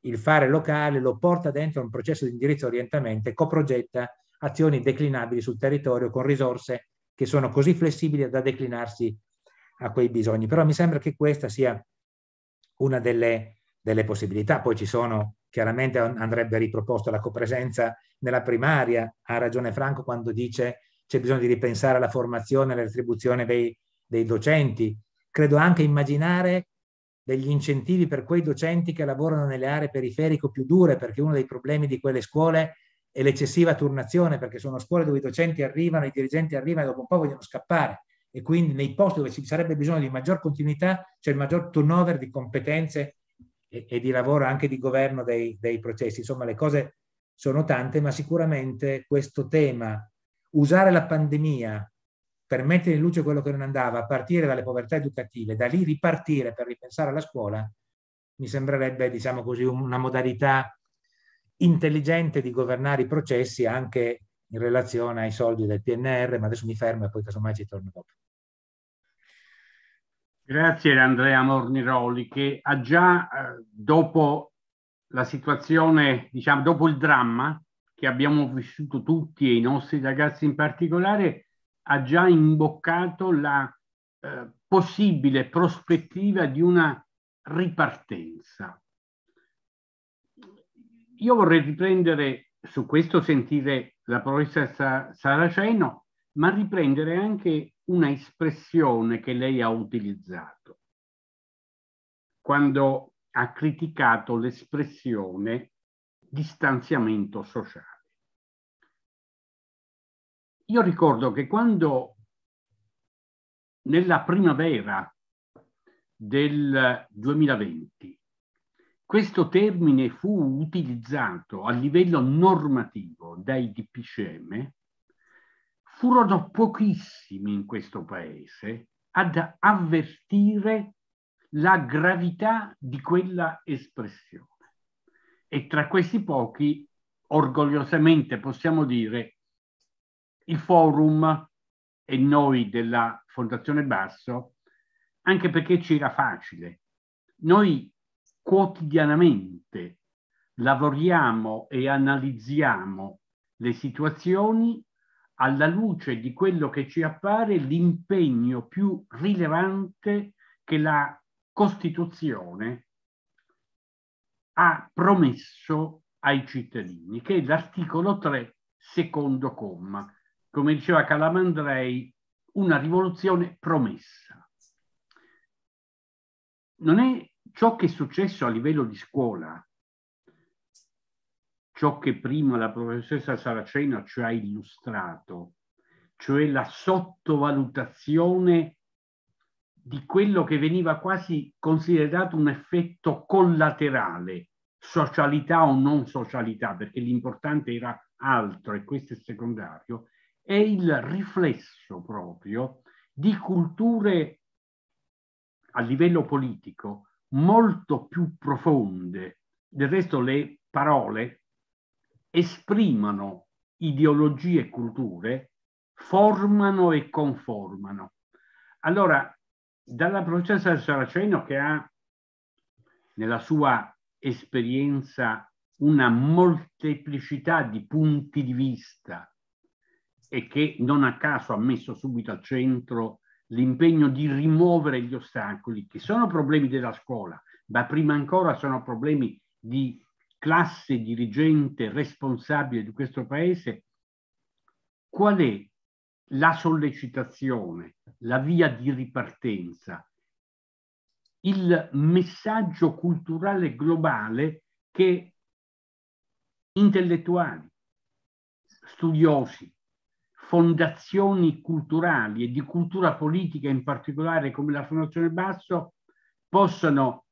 il fare locale, lo porta dentro un processo di indirizzo orientamento e coprogetta azioni declinabili sul territorio con risorse che sono così flessibili da declinarsi a quei bisogni. Però mi sembra che questa sia una delle, delle possibilità. Poi ci sono chiaramente andrebbe riproposta la copresenza nella primaria, ha ragione Franco quando dice c'è bisogno di ripensare alla formazione, alla retribuzione dei, dei docenti, credo anche immaginare degli incentivi per quei docenti che lavorano nelle aree periferico più dure, perché uno dei problemi di quelle scuole è l'eccessiva turnazione, perché sono scuole dove i docenti arrivano, i dirigenti arrivano e dopo un po' vogliono scappare e quindi nei posti dove ci sarebbe bisogno di maggior continuità c'è il maggior turnover di competenze e, e, di lavoro anche di governo dei, dei processi. Insomma, le cose sono tante, ma sicuramente questo tema, usare la pandemia per mettere in luce quello che non andava, a partire dalle povertà educative, da lì ripartire per ripensare alla scuola, mi sembrerebbe, diciamo così, una modalità intelligente di governare i processi anche in relazione ai soldi del PNR, ma adesso mi fermo e poi casomai ci torno dopo. Grazie Andrea Morniroli che ha già eh, dopo la situazione, diciamo, dopo il dramma che abbiamo vissuto tutti e i nostri ragazzi in particolare, ha già imboccato la eh, possibile prospettiva di una ripartenza. Io vorrei riprendere su questo, sentire la professoressa Saraceno, ma riprendere anche una espressione che lei ha utilizzato quando ha criticato l'espressione distanziamento sociale. Io ricordo che quando nella primavera del 2020 questo termine fu utilizzato a livello normativo dai DPCM, furono pochissimi in questo paese ad avvertire la gravità di quella espressione. E tra questi pochi, orgogliosamente possiamo dire, il forum e noi della Fondazione Basso, anche perché ci era facile. Noi quotidianamente lavoriamo e analizziamo le situazioni alla luce di quello che ci appare l'impegno più rilevante che la Costituzione ha promesso ai cittadini, che è l'articolo 3, secondo comma. Come diceva Calamandrei, una rivoluzione promessa. Non è ciò che è successo a livello di scuola ciò che prima la professoressa Saraceno ci ha illustrato, cioè la sottovalutazione di quello che veniva quasi considerato un effetto collaterale, socialità o non socialità, perché l'importante era altro e questo è secondario, è il riflesso proprio di culture a livello politico molto più profonde. Del resto le parole esprimano ideologie e culture, formano e conformano. Allora, dalla professoressa Saraceno che ha nella sua esperienza una molteplicità di punti di vista e che non a caso ha messo subito al centro l'impegno di rimuovere gli ostacoli, che sono problemi della scuola, ma prima ancora sono problemi di classe dirigente responsabile di questo paese, qual è la sollecitazione, la via di ripartenza, il messaggio culturale globale che intellettuali, studiosi, fondazioni culturali e di cultura politica in particolare come la Fondazione Basso possano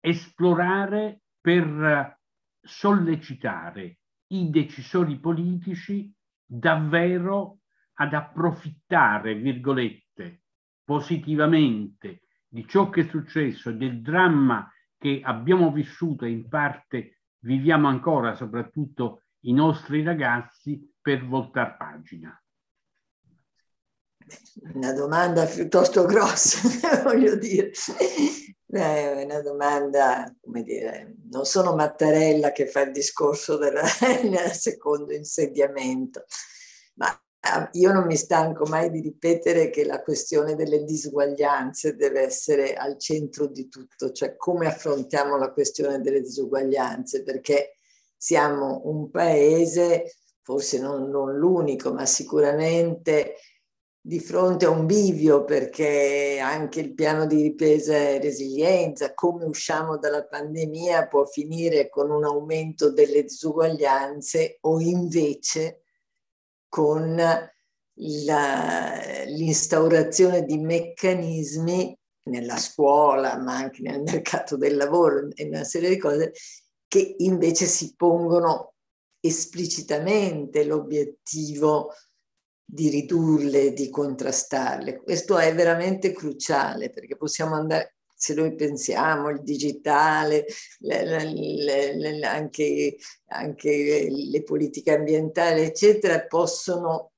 esplorare per sollecitare i decisori politici davvero ad approfittare, virgolette, positivamente di ciò che è successo, del dramma che abbiamo vissuto e in parte viviamo ancora, soprattutto i nostri ragazzi, per voltare pagina. Una domanda piuttosto grossa, voglio dire. È una domanda, come dire, non sono Mattarella che fa il discorso del secondo insediamento, ma ah, io non mi stanco mai di ripetere che la questione delle disuguaglianze deve essere al centro di tutto, cioè come affrontiamo la questione delle disuguaglianze, perché siamo un paese, forse non, non l'unico, ma sicuramente di fronte a un bivio perché anche il piano di ripresa e resilienza, come usciamo dalla pandemia, può finire con un aumento delle disuguaglianze o invece con la, l'instaurazione di meccanismi nella scuola, ma anche nel mercato del lavoro e una serie di cose che invece si pongono esplicitamente l'obiettivo di ridurle, di contrastarle. Questo è veramente cruciale perché possiamo andare, se noi pensiamo il digitale, le, le, le, anche, anche le politiche ambientali, eccetera, possono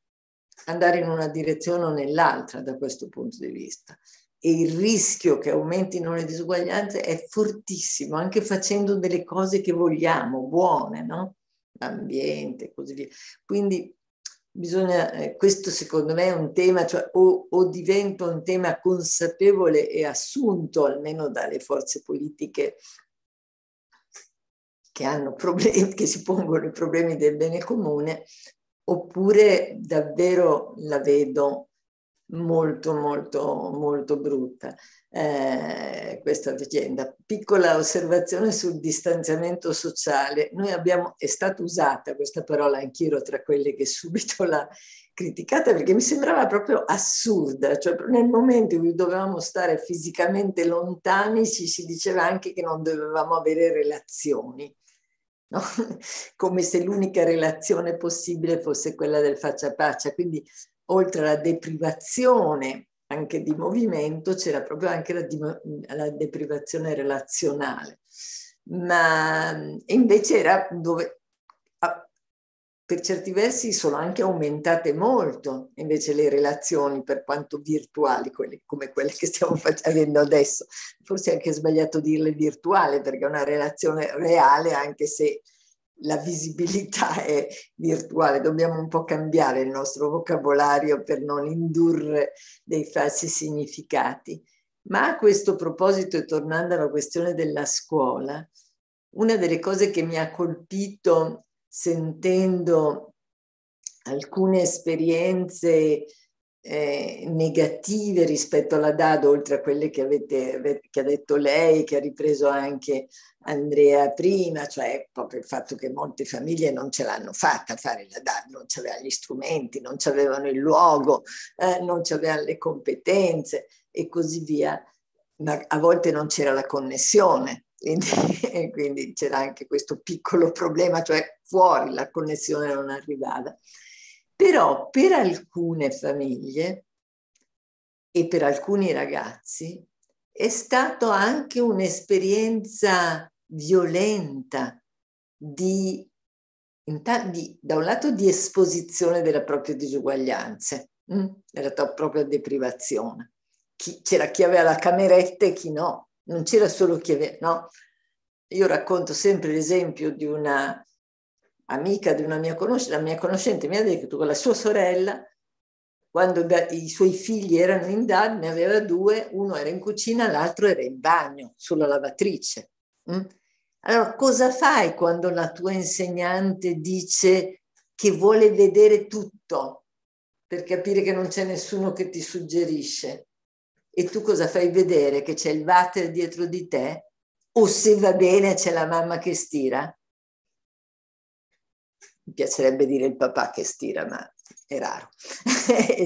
andare in una direzione o nell'altra da questo punto di vista. E il rischio che aumentino le disuguaglianze è fortissimo, anche facendo delle cose che vogliamo, buone, no? L'ambiente e così via. Quindi bisogna, eh, questo secondo me è un tema, cioè, o, o, diventa un tema consapevole e assunto almeno dalle forze politiche che, hanno problemi, che si pongono i problemi del bene comune, oppure davvero la vedo molto molto molto brutta eh, questa vicenda. Piccola osservazione sul distanziamento sociale. Noi abbiamo, è stata usata questa parola anch'io tra quelle che subito l'ha criticata perché mi sembrava proprio assurda, cioè nel momento in cui dovevamo stare fisicamente lontani ci si diceva anche che non dovevamo avere relazioni. No? come se l'unica relazione possibile fosse quella del faccia a faccia. Quindi oltre alla deprivazione anche di movimento, c'era proprio anche la, la deprivazione relazionale. Ma invece era dove per certi versi sono anche aumentate molto invece le relazioni, per quanto virtuali, quelle, come quelle che stiamo facendo adesso. Forse è anche sbagliato dirle virtuale, perché è una relazione reale, anche se la visibilità è virtuale, dobbiamo un po' cambiare il nostro vocabolario per non indurre dei falsi significati. Ma a questo proposito, e tornando alla questione della scuola, una delle cose che mi ha colpito sentendo alcune esperienze eh, negative rispetto alla DAD, oltre a quelle che, avete, che ha detto lei, che ha ripreso anche Andrea prima, cioè proprio il fatto che molte famiglie non ce l'hanno fatta a fare la DAD, non avevano gli strumenti, non avevano il luogo, eh, non avevano le competenze e così via, ma a volte non c'era la connessione. Quindi, quindi c'era anche questo piccolo problema, cioè fuori la connessione non arrivava. Però per alcune famiglie e per alcuni ragazzi è stata anche un'esperienza violenta di, di, da un lato di esposizione della propria disuguaglianza, mm, della propria deprivazione. Chi, c'era chi aveva la cameretta e chi no, non c'era solo chi aveva, no? Io racconto sempre l'esempio di una amica di una mia conoscente, la mia conoscente mi ha detto con la sua sorella, quando i suoi figli erano in DAD, ne aveva due, uno era in cucina, l'altro era in bagno, sulla lavatrice. Mm? Allora, cosa fai quando la tua insegnante dice che vuole vedere tutto per capire che non c'è nessuno che ti suggerisce? E tu cosa fai vedere? Che c'è il water dietro di te? O se va bene c'è la mamma che stira? mi piacerebbe dire il papà che stira, ma è raro.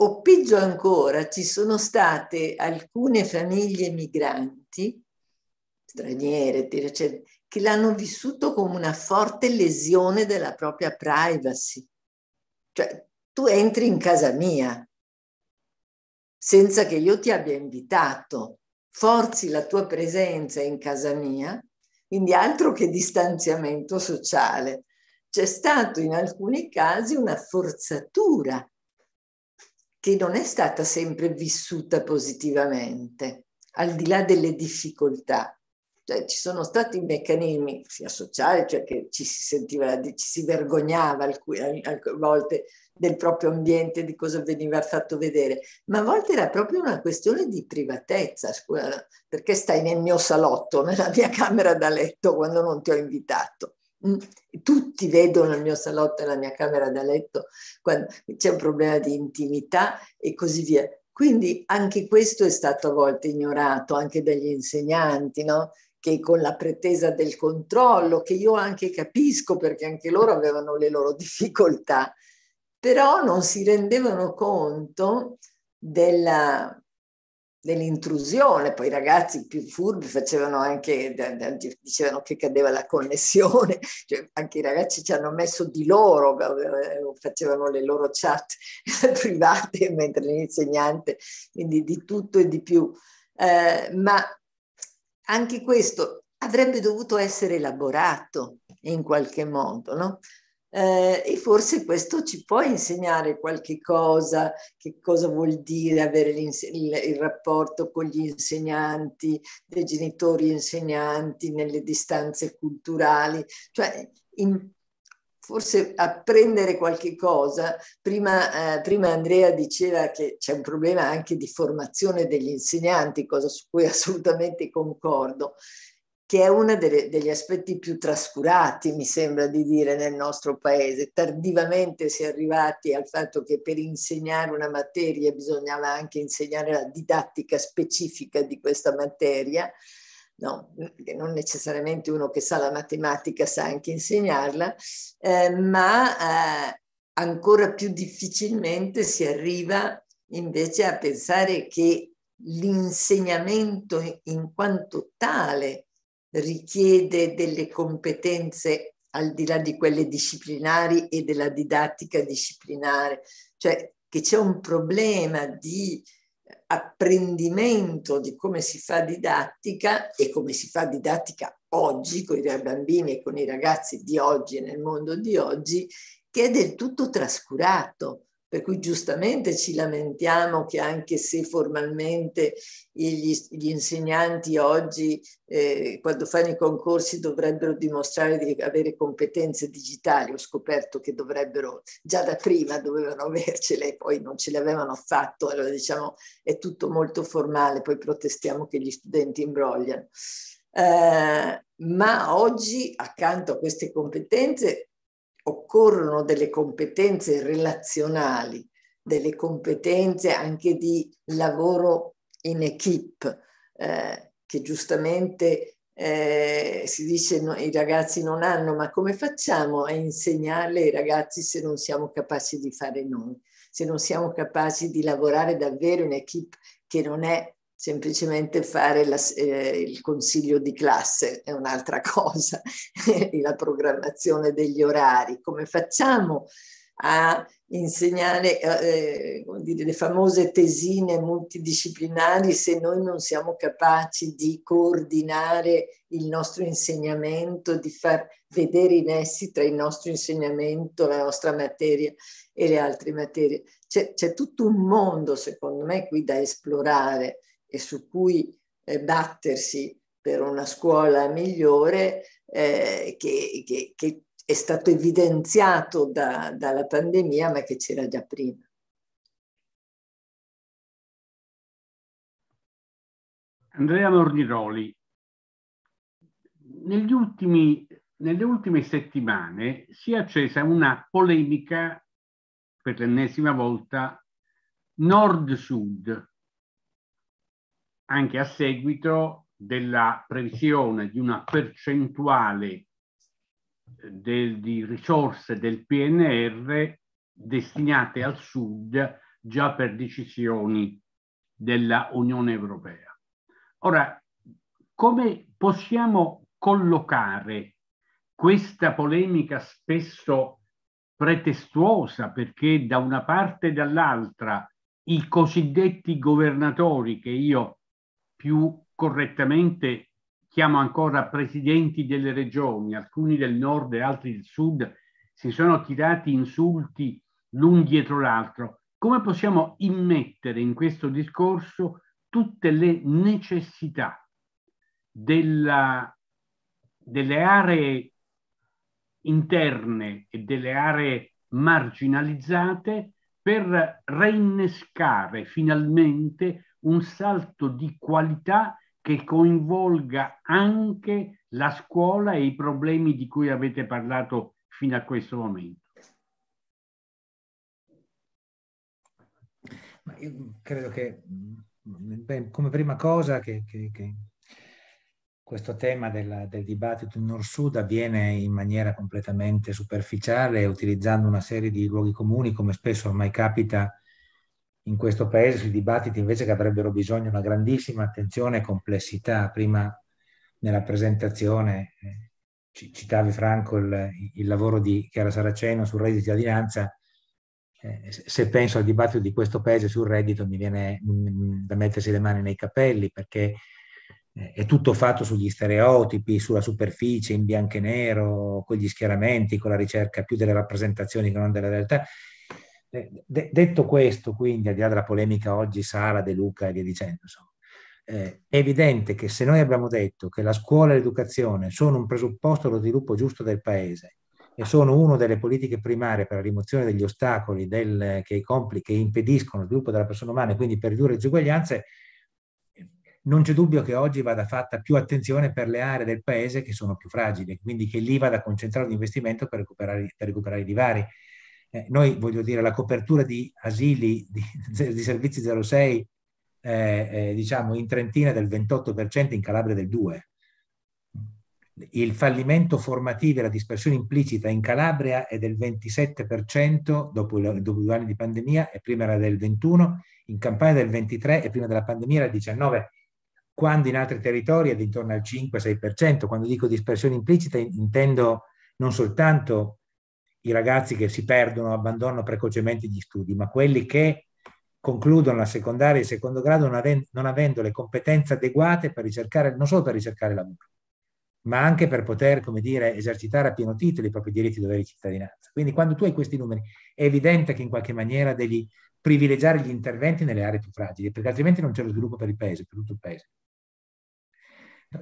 o peggio ancora, ci sono state alcune famiglie migranti, straniere, cioè, che l'hanno vissuto come una forte lesione della propria privacy. Cioè, tu entri in casa mia senza che io ti abbia invitato, forzi la tua presenza in casa mia, quindi altro che distanziamento sociale c'è stato in alcuni casi una forzatura che non è stata sempre vissuta positivamente, al di là delle difficoltà. Cioè, ci sono stati meccanismi sia sociali, cioè che ci si sentiva, ci si vergognava alcune, alcune volte del proprio ambiente, di cosa veniva fatto vedere, ma a volte era proprio una questione di privatezza, perché stai nel mio salotto, nella mia camera da letto quando non ti ho invitato. Mm, tutti vedono il mio salotto e la mia camera da letto quando c'è un problema di intimità e così via. Quindi anche questo è stato a volte ignorato anche dagli insegnanti, no? che con la pretesa del controllo, che io anche capisco perché anche loro avevano le loro difficoltà, però non si rendevano conto della, dell'intrusione, poi i ragazzi più furbi facevano anche, dicevano che cadeva la connessione, cioè, anche i ragazzi ci hanno messo di loro, eh, eh, facevano le loro chat private mentre l'insegnante, quindi di tutto e di più. Eh, ma anche questo avrebbe dovuto essere elaborato in qualche modo, no? Eh, e forse questo ci può insegnare qualche cosa, che cosa vuol dire avere il, il, rapporto con gli insegnanti, dei genitori insegnanti, nelle distanze culturali, cioè in, forse apprendere qualche cosa. Prima, eh, prima, Andrea diceva che c'è un problema anche di formazione degli insegnanti, cosa su cui assolutamente concordo che è uno degli aspetti più trascurati, mi sembra di dire, nel nostro paese. Tardivamente si è arrivati al fatto che per insegnare una materia bisognava anche insegnare la didattica specifica di questa materia, no, non necessariamente uno che sa la matematica sa anche insegnarla, eh, ma eh, ancora più difficilmente si arriva invece a pensare che l'insegnamento in quanto tale richiede delle competenze al di là di quelle disciplinari e della didattica disciplinare, cioè che c'è un problema di apprendimento di come si fa didattica e come si fa didattica oggi con i bambini e con i ragazzi di oggi e nel mondo di oggi che è del tutto trascurato per cui giustamente ci lamentiamo che anche se formalmente gli, gli insegnanti oggi, eh, quando fanno i concorsi, dovrebbero dimostrare di avere competenze digitali, ho scoperto che dovrebbero, già da prima dovevano avercele e poi non ce le avevano affatto, allora diciamo è tutto molto formale, poi protestiamo che gli studenti imbrogliano. Eh, ma oggi accanto a queste competenze occorrono delle competenze relazionali, delle competenze anche di lavoro in equip, eh, che giustamente eh, si dice no, i ragazzi non hanno, ma come facciamo a insegnarle ai ragazzi se non siamo capaci di fare noi, se non siamo capaci di lavorare davvero in equip che non è semplicemente fare la, eh, il consiglio di classe è un'altra cosa, la programmazione degli orari, come facciamo a insegnare eh, eh dire, le famose tesine multidisciplinari se noi non siamo capaci di coordinare il nostro insegnamento, di far vedere i nessi tra il nostro insegnamento, la nostra materia e le altre materie. C'è, c'è tutto un mondo, secondo me, qui da esplorare e su cui eh, battersi per una scuola migliore eh, che, che, che, è stato evidenziato da, dalla pandemia ma che c'era già prima. Andrea Morniroli, ultimi, nelle ultime settimane si è accesa una polemica per l'ennesima volta nord-sud anche a seguito della previsione di una percentuale eh, del, di risorse del PNR destinate al sud già per decisioni della Unione Europea. Ora, come possiamo collocare questa polemica spesso pretestuosa perché da una parte e dall'altra i cosiddetti governatori che io più correttamente chiamo ancora presidenti delle regioni, alcuni del nord e altri del sud, si sono tirati insulti l'un dietro l'altro. Come possiamo immettere in questo discorso tutte le necessità della, delle aree interne e delle aree marginalizzate per reinnescare finalmente un salto di qualità che coinvolga anche la scuola e i problemi di cui avete parlato fino a questo momento. Io credo che, mm, beh, come prima cosa, che, che, che questo tema del, del dibattito nord-sud avviene in maniera completamente superficiale, utilizzando una serie di luoghi comuni, come spesso ormai capita in questo paese sui dibattiti invece che avrebbero bisogno di una grandissima attenzione e complessità. Prima nella presentazione eh, citavi Franco il, il lavoro di Chiara Saraceno sul reddito di cittadinanza. Eh, se penso al dibattito di questo paese sul reddito mi viene mh, mm, mm, da mettersi le mani nei capelli perché eh, è tutto fatto sugli stereotipi, sulla superficie, in bianco e nero, con gli schieramenti, con la ricerca più delle rappresentazioni che non della realtà. De- detto questo, quindi, al di là della polemica oggi, Sara, De Luca e via dicendo, insomma, eh, è evidente che se noi abbiamo detto che la scuola e l'educazione sono un presupposto dello sviluppo giusto del paese e sono una delle politiche primarie per la rimozione degli ostacoli del, che, compli, che impediscono lo sviluppo della persona umana e quindi per ridurre le disuguaglianze, non c'è dubbio che oggi vada fatta più attenzione per le aree del paese che sono più fragili, quindi che lì vada concentrato l'investimento per recuperare, per recuperare i divari eh, noi, voglio dire, la copertura di asili di, di servizi 06, eh, eh, diciamo, in Trentina del 28%, in Calabria del 2%. Il fallimento formativo e la dispersione implicita in Calabria è del 27% dopo, dopo due anni di pandemia e prima era del 21%, in Campania del 23% e prima della pandemia era del 19% quando in altri territori è intorno al 5-6%. Quando dico dispersione implicita intendo non soltanto i ragazzi che si perdono, abbandonano precocemente gli studi, ma quelli che concludono la secondaria e il secondo grado non, avendo le competenze adeguate per ricercare, non solo per ricercare lavoro, ma anche per poter, come dire, esercitare a pieno titolo i propri diritti, e doveri di cittadinanza. Quindi quando tu hai questi numeri è evidente che in qualche maniera devi privilegiare gli interventi nelle aree più fragili, perché altrimenti non c'è lo sviluppo per il paese, per tutto il paese.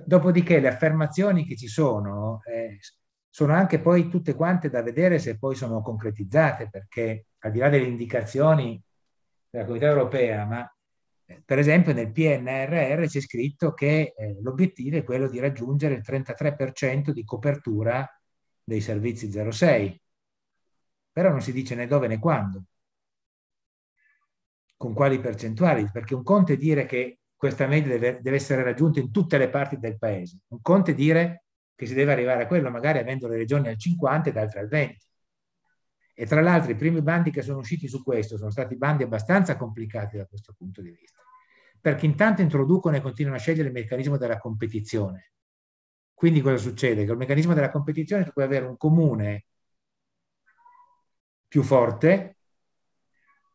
Dopodiché le affermazioni che ci sono eh, sono anche poi tutte quante da vedere se poi sono concretizzate, perché al di là delle indicazioni della Comunità Europea, ma eh, per esempio nel PNRR c'è scritto che eh, l'obiettivo è quello di raggiungere il 33% di copertura dei servizi 06, però non si dice né dove né quando, con quali percentuali, perché un conto è dire che questa media deve, deve essere raggiunta in tutte le parti del paese, un conto è dire che si deve arrivare a quello, magari avendo le regioni al 50 ed altre al 20. E tra l'altro i primi bandi che sono usciti su questo sono stati bandi abbastanza complicati da questo punto di vista, perché intanto introducono e continuano a scegliere il meccanismo della competizione. Quindi cosa succede? Che il meccanismo della competizione tu puoi avere un comune più forte,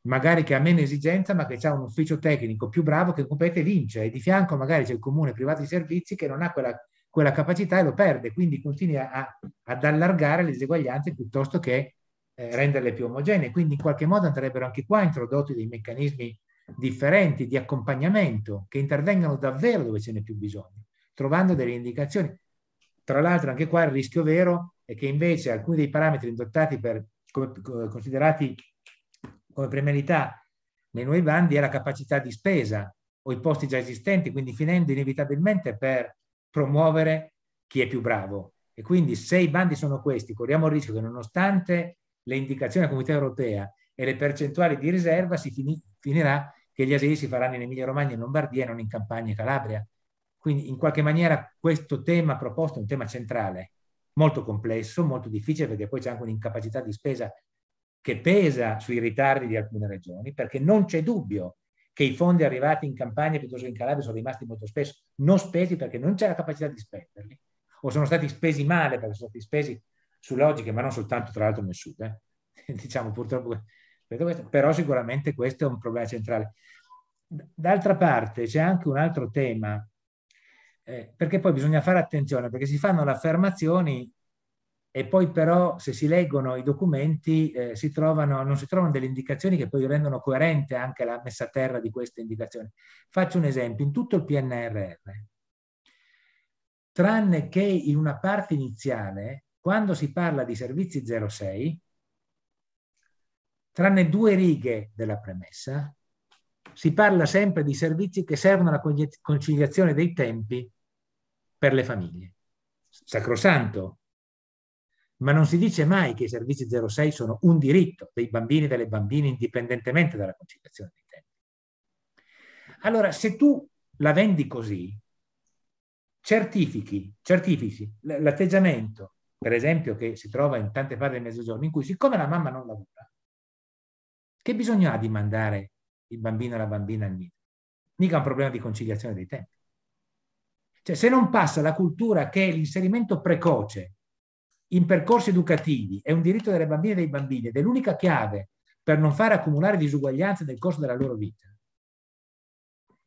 magari che ha meno esigenza, ma che ha un ufficio tecnico più bravo che compete e vince, e di fianco magari c'è il comune privato di servizi che non ha quella quella capacità e lo perde, quindi continua a, ad allargare le diseguaglianze piuttosto che eh, renderle più omogenee. Quindi in qualche modo andrebbero anche qua introdotti dei meccanismi differenti di accompagnamento che intervengano davvero dove ce n'è più bisogno, trovando delle indicazioni. Tra l'altro anche qua il rischio vero è che invece alcuni dei parametri indottati per, come, considerati come premialità nei nuovi bandi è la capacità di spesa o i posti già esistenti, quindi finendo inevitabilmente per promuovere chi è più bravo. E quindi se i bandi sono questi, corriamo il rischio che nonostante le indicazioni della Comunità Europea e le percentuali di riserva, si fini, finirà che gli asili si faranno in Emilia Romagna e Lombardia e non in Campania e Calabria. Quindi in qualche maniera questo tema proposto è un tema centrale, molto complesso, molto difficile perché poi c'è anche un'incapacità di spesa che pesa sui ritardi di alcune regioni, perché non c'è dubbio che i fondi arrivati in Campania piuttosto che in Calabria sono rimasti molto spesso non spesi perché non c'è la capacità di spenderli o sono stati spesi male perché sono stati spesi su logiche, ma non soltanto tra l'altro nel sud. Eh. diciamo purtroppo, però sicuramente questo è un problema centrale. D'altra parte c'è anche un altro tema, eh, perché poi bisogna fare attenzione, perché si fanno le affermazioni e poi però se si leggono i documenti eh, si trovano, non si trovano delle indicazioni che poi rendono coerente anche la messa a terra di queste indicazioni. Faccio un esempio, in tutto il PNRR, tranne che in una parte iniziale, quando si parla di servizi 06, tranne due righe della premessa, si parla sempre di servizi che servono alla conciliazione dei tempi per le famiglie. Sacrosanto, ma non si dice mai che i servizi 06 sono un diritto dei bambini e delle bambine indipendentemente dalla conciliazione dei tempi. Allora, se tu la vendi così, certifichi, certifici l'atteggiamento, per esempio, che si trova in tante parti del mezzogiorno, in cui siccome la mamma non lavora, che bisogno ha di mandare il bambino e la bambina al nido? Mica un problema di conciliazione dei tempi. Cioè, se non passa la cultura che l'inserimento precoce in percorsi educativi è un diritto delle bambine e dei bambini ed è l'unica chiave per non far accumulare disuguaglianze nel corso della loro vita.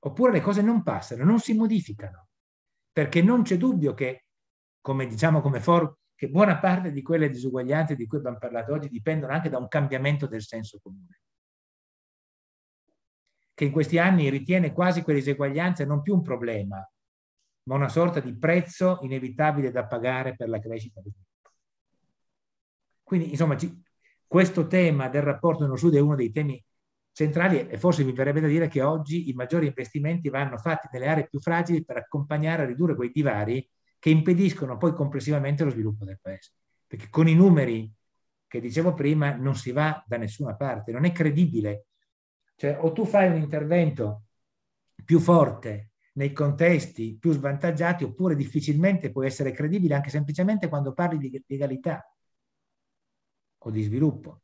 Oppure le cose non passano, non si modificano, perché non c'è dubbio che, come diciamo come forum, che buona parte di quelle disuguaglianze di cui abbiamo parlato oggi dipendono anche da un cambiamento del senso comune, che in questi anni ritiene quasi quelle diseguaglianze non più un problema, ma una sorta di prezzo inevitabile da pagare per la crescita del mondo. Quindi, insomma, ci, questo tema del rapporto nord-sud è uno dei temi centrali e forse mi verrebbe da dire che oggi i maggiori investimenti vanno fatti nelle aree più fragili per accompagnare e ridurre quei divari che impediscono poi complessivamente lo sviluppo del paese. Perché con i numeri che dicevo prima non si va da nessuna parte, non è credibile. Cioè, o tu fai un intervento più forte nei contesti più svantaggiati, oppure difficilmente puoi essere credibile anche semplicemente quando parli di legalità o di sviluppo.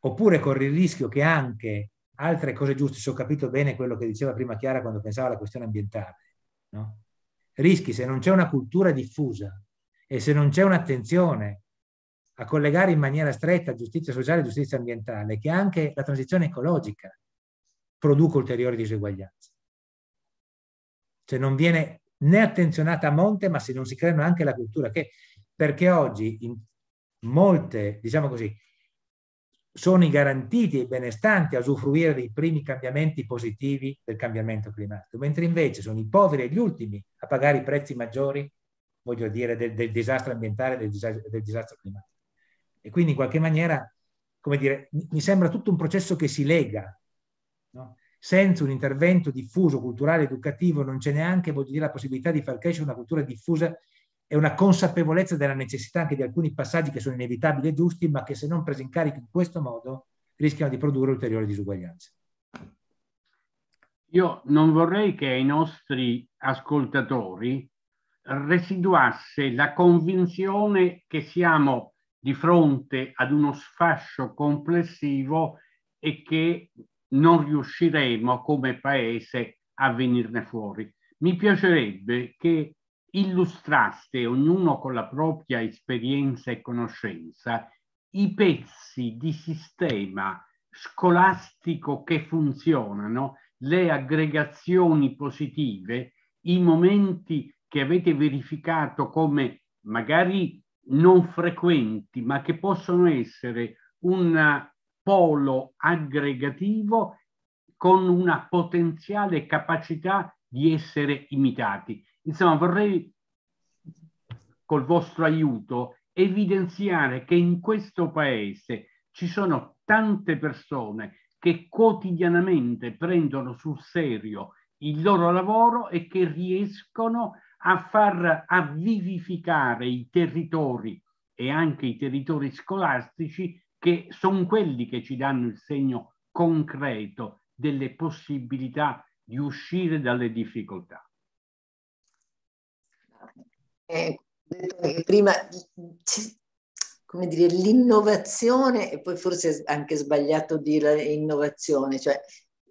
Oppure corri il rischio che anche altre cose giuste, se ho capito bene quello che diceva prima Chiara quando pensava alla questione ambientale, no? rischi se non c'è una cultura diffusa e se non c'è un'attenzione a collegare in maniera stretta giustizia sociale e giustizia ambientale, che anche la transizione ecologica produca ulteriori diseguaglianze. Se cioè non viene né attenzionata a monte, ma se non si creano anche la cultura, che, perché oggi in, molte, diciamo così, sono i garantiti e i benestanti a usufruire dei primi cambiamenti positivi del cambiamento climatico, mentre invece sono i poveri e gli ultimi a pagare i prezzi maggiori, voglio dire, del, del disastro ambientale, del del disastro climatico. E quindi in qualche maniera, come dire, mi sembra tutto un processo che si lega. No? Senza un intervento diffuso, culturale, educativo, non c'è neanche, voglio dire, la possibilità di far crescere una cultura diffusa è una consapevolezza della necessità anche di alcuni passaggi che sono inevitabili e giusti, ma che se non presi in carico in questo modo rischiano di produrre ulteriori disuguaglianze. Io non vorrei che ai nostri ascoltatori residuasse la convinzione che siamo di fronte ad uno sfascio complessivo e che non riusciremo come paese a venirne fuori. Mi piacerebbe che illustraste ognuno con la propria esperienza e conoscenza, i pezzi di sistema scolastico che funzionano, le aggregazioni positive, i momenti che avete verificato come magari non frequenti, ma che possono essere un polo aggregativo con una potenziale capacità di essere imitati. Insomma, vorrei col vostro aiuto evidenziare che in questo paese ci sono tante persone che quotidianamente prendono sul serio il loro lavoro e che riescono a far avvivificare i territori e anche i territori scolastici che sono quelli che ci danno il segno concreto delle possibilità di uscire dalle difficoltà eh, detto che prima come dire, l'innovazione, e poi forse è anche sbagliato dire innovazione, cioè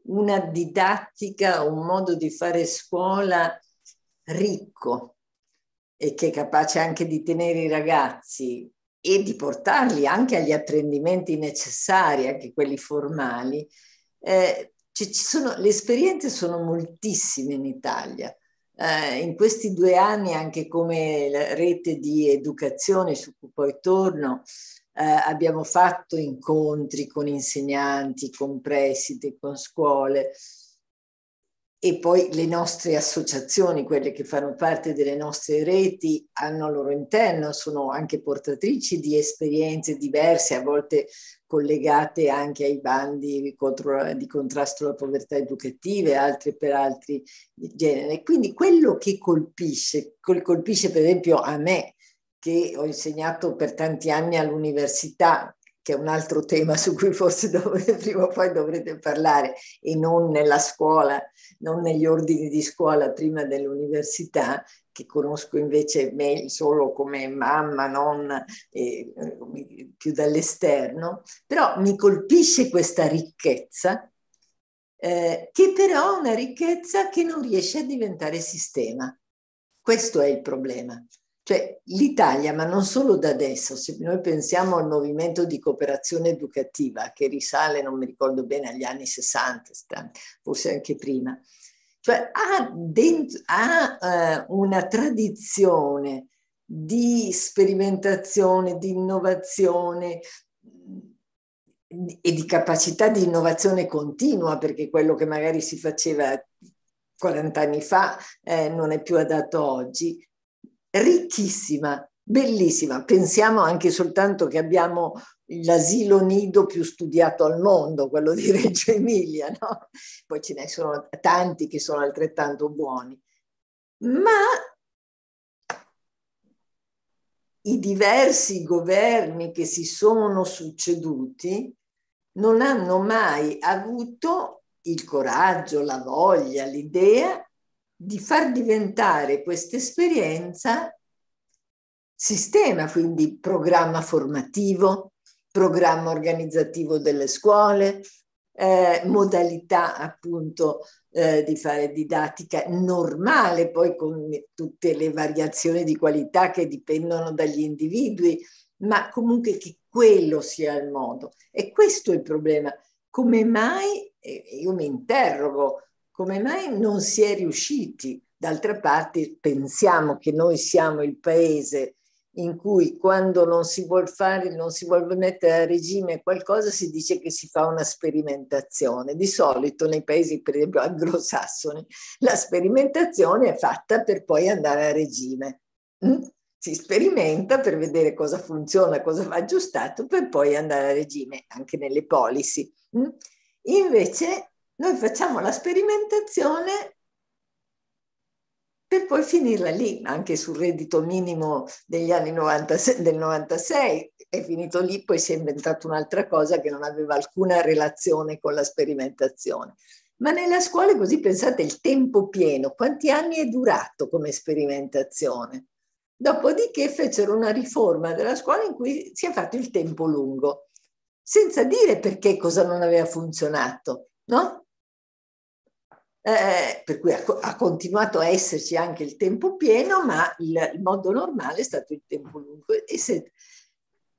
una didattica, un modo di fare scuola ricco e che è capace anche di tenere i ragazzi e di portarli anche agli apprendimenti necessari, anche quelli formali. Eh, ci, sono, le esperienze sono moltissime in Italia eh, in questi due anni anche come rete di educazione su cui poi torno, eh, abbiamo fatto incontri con insegnanti, con presidi, con scuole e poi le nostre associazioni, quelle che fanno parte delle nostre reti, hanno al loro interno, sono anche portatrici di esperienze diverse, a volte collegate anche ai bandi contro, di contrasto alla povertà educativa e altre per altri generi. Quindi quello che colpisce, colpisce per esempio a me, che ho insegnato per tanti anni all'università, che è un altro tema su cui forse dovre, prima o poi dovrete parlare, e non nella scuola, non negli ordini di scuola prima dell'università, che conosco invece me, solo come mamma, non eh, più dall'esterno, però mi colpisce questa ricchezza, eh, che però è una ricchezza che non riesce a diventare sistema. Questo è il problema. Cioè l'Italia, ma non solo da adesso, se noi pensiamo al movimento di cooperazione educativa che risale, non mi ricordo bene, agli anni 60, forse anche prima, cioè ha, dentro, ha eh, una tradizione di sperimentazione, di innovazione e di capacità di innovazione continua, perché quello che magari si faceva 40 anni fa eh, non è più adatto oggi, ricchissima, bellissima. Pensiamo anche soltanto che abbiamo l'asilo nido più studiato al mondo, quello di Reggio Emilia, no? Poi ce ne sono tanti che sono altrettanto buoni. Ma i diversi governi che si sono succeduti non hanno mai avuto il coraggio, la voglia, l'idea di far diventare questa esperienza sistema, quindi programma formativo, programma organizzativo delle scuole, eh, modalità appunto eh, di fare didattica normale, poi con tutte le variazioni di qualità che dipendono dagli individui, ma comunque che quello sia il modo. E questo è il problema. Come mai, io mi interrogo, come mai non si è riusciti? D'altra parte pensiamo che noi siamo il paese in cui quando non si vuol fare, non si vuol mettere a regime qualcosa, si dice che si fa una sperimentazione. Di solito nei paesi, per esempio, anglosassoni, la sperimentazione è fatta per poi andare a regime. Mm? Si sperimenta per vedere cosa funziona, cosa va aggiustato, per poi andare a regime, anche nelle policy. Mm? Invece noi facciamo la sperimentazione per poi finirla lì, anche sul reddito minimo degli anni 96, del 96, è finito lì, poi si è inventato un'altra cosa che non aveva alcuna relazione con la sperimentazione. Ma nella scuola così pensate il tempo pieno, quanti anni è durato come sperimentazione? Dopodiché fecero una riforma della scuola in cui si è fatto il tempo lungo, senza dire perché cosa non aveva funzionato, no? eh, per cui ha, ha, continuato a esserci anche il tempo pieno, ma il, il modo normale è stato il tempo lungo. E se,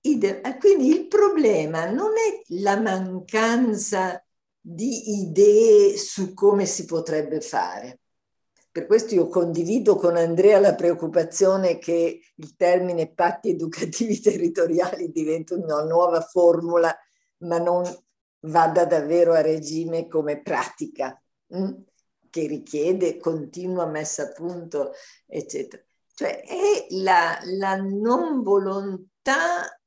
eh, quindi il problema non è la mancanza di idee su come si potrebbe fare. Per questo io condivido con Andrea la preoccupazione che il termine patti educativi territoriali diventi una nuova formula, ma non vada davvero a regime come pratica. Mm? che richiede continua messa a punto, eccetera. Cioè è la, la non volontà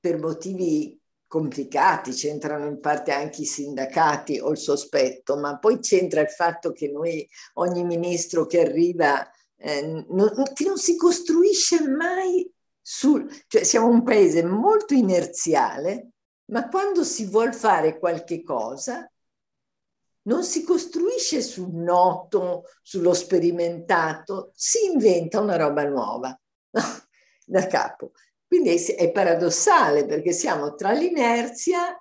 per motivi complicati, c'entrano in parte anche i sindacati o il sospetto, ma poi c'entra il fatto che noi, ogni ministro che arriva, eh, non, che non si costruisce mai sul... cioè siamo un paese molto inerziale, ma quando si vuole fare qualche cosa non si costruisce sul noto, sullo sperimentato, si inventa una roba nuova da capo. Quindi è paradossale perché siamo tra l'inerzia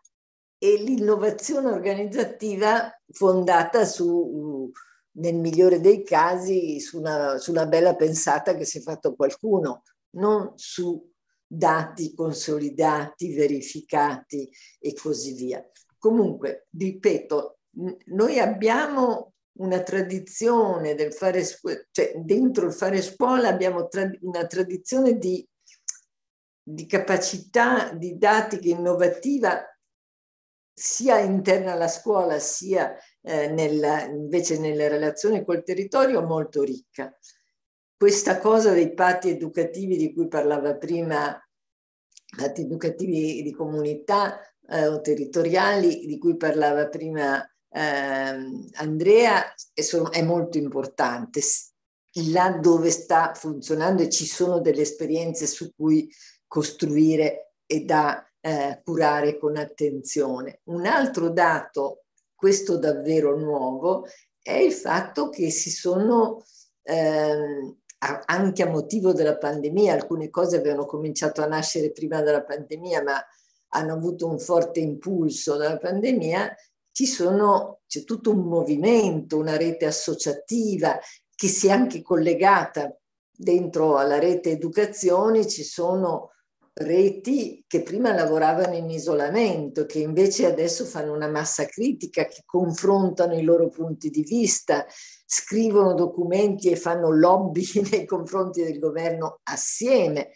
e l'innovazione organizzativa fondata su, nel migliore dei casi, su una, su una bella pensata che si è fatto qualcuno, non su dati consolidati, verificati e così via. Comunque, ripeto, noi abbiamo una tradizione del fare scuola, cioè dentro il fare scuola abbiamo trad una tradizione di, di capacità didattica innovativa sia interna alla scuola sia eh, nella, invece nelle relazioni col territorio molto ricca. Questa cosa dei patti educativi di cui parlava prima, patti educativi di comunità eh, o territoriali di cui parlava prima eh, Andrea è, sono, è molto importante. Là dove sta funzionando e ci sono delle esperienze su cui costruire e da eh, curare con attenzione. Un altro dato, questo davvero nuovo, è il fatto che si sono ehm, anche a motivo della pandemia, alcune cose avevano cominciato a nascere prima della pandemia, ma hanno avuto un forte impulso dalla pandemia, ci sono, c'è tutto un movimento, una rete associativa che si è anche collegata dentro alla rete educazione, ci sono reti che prima lavoravano in isolamento, che invece adesso fanno una massa critica, che confrontano i loro punti di vista, scrivono documenti e fanno lobby nei confronti del governo assieme.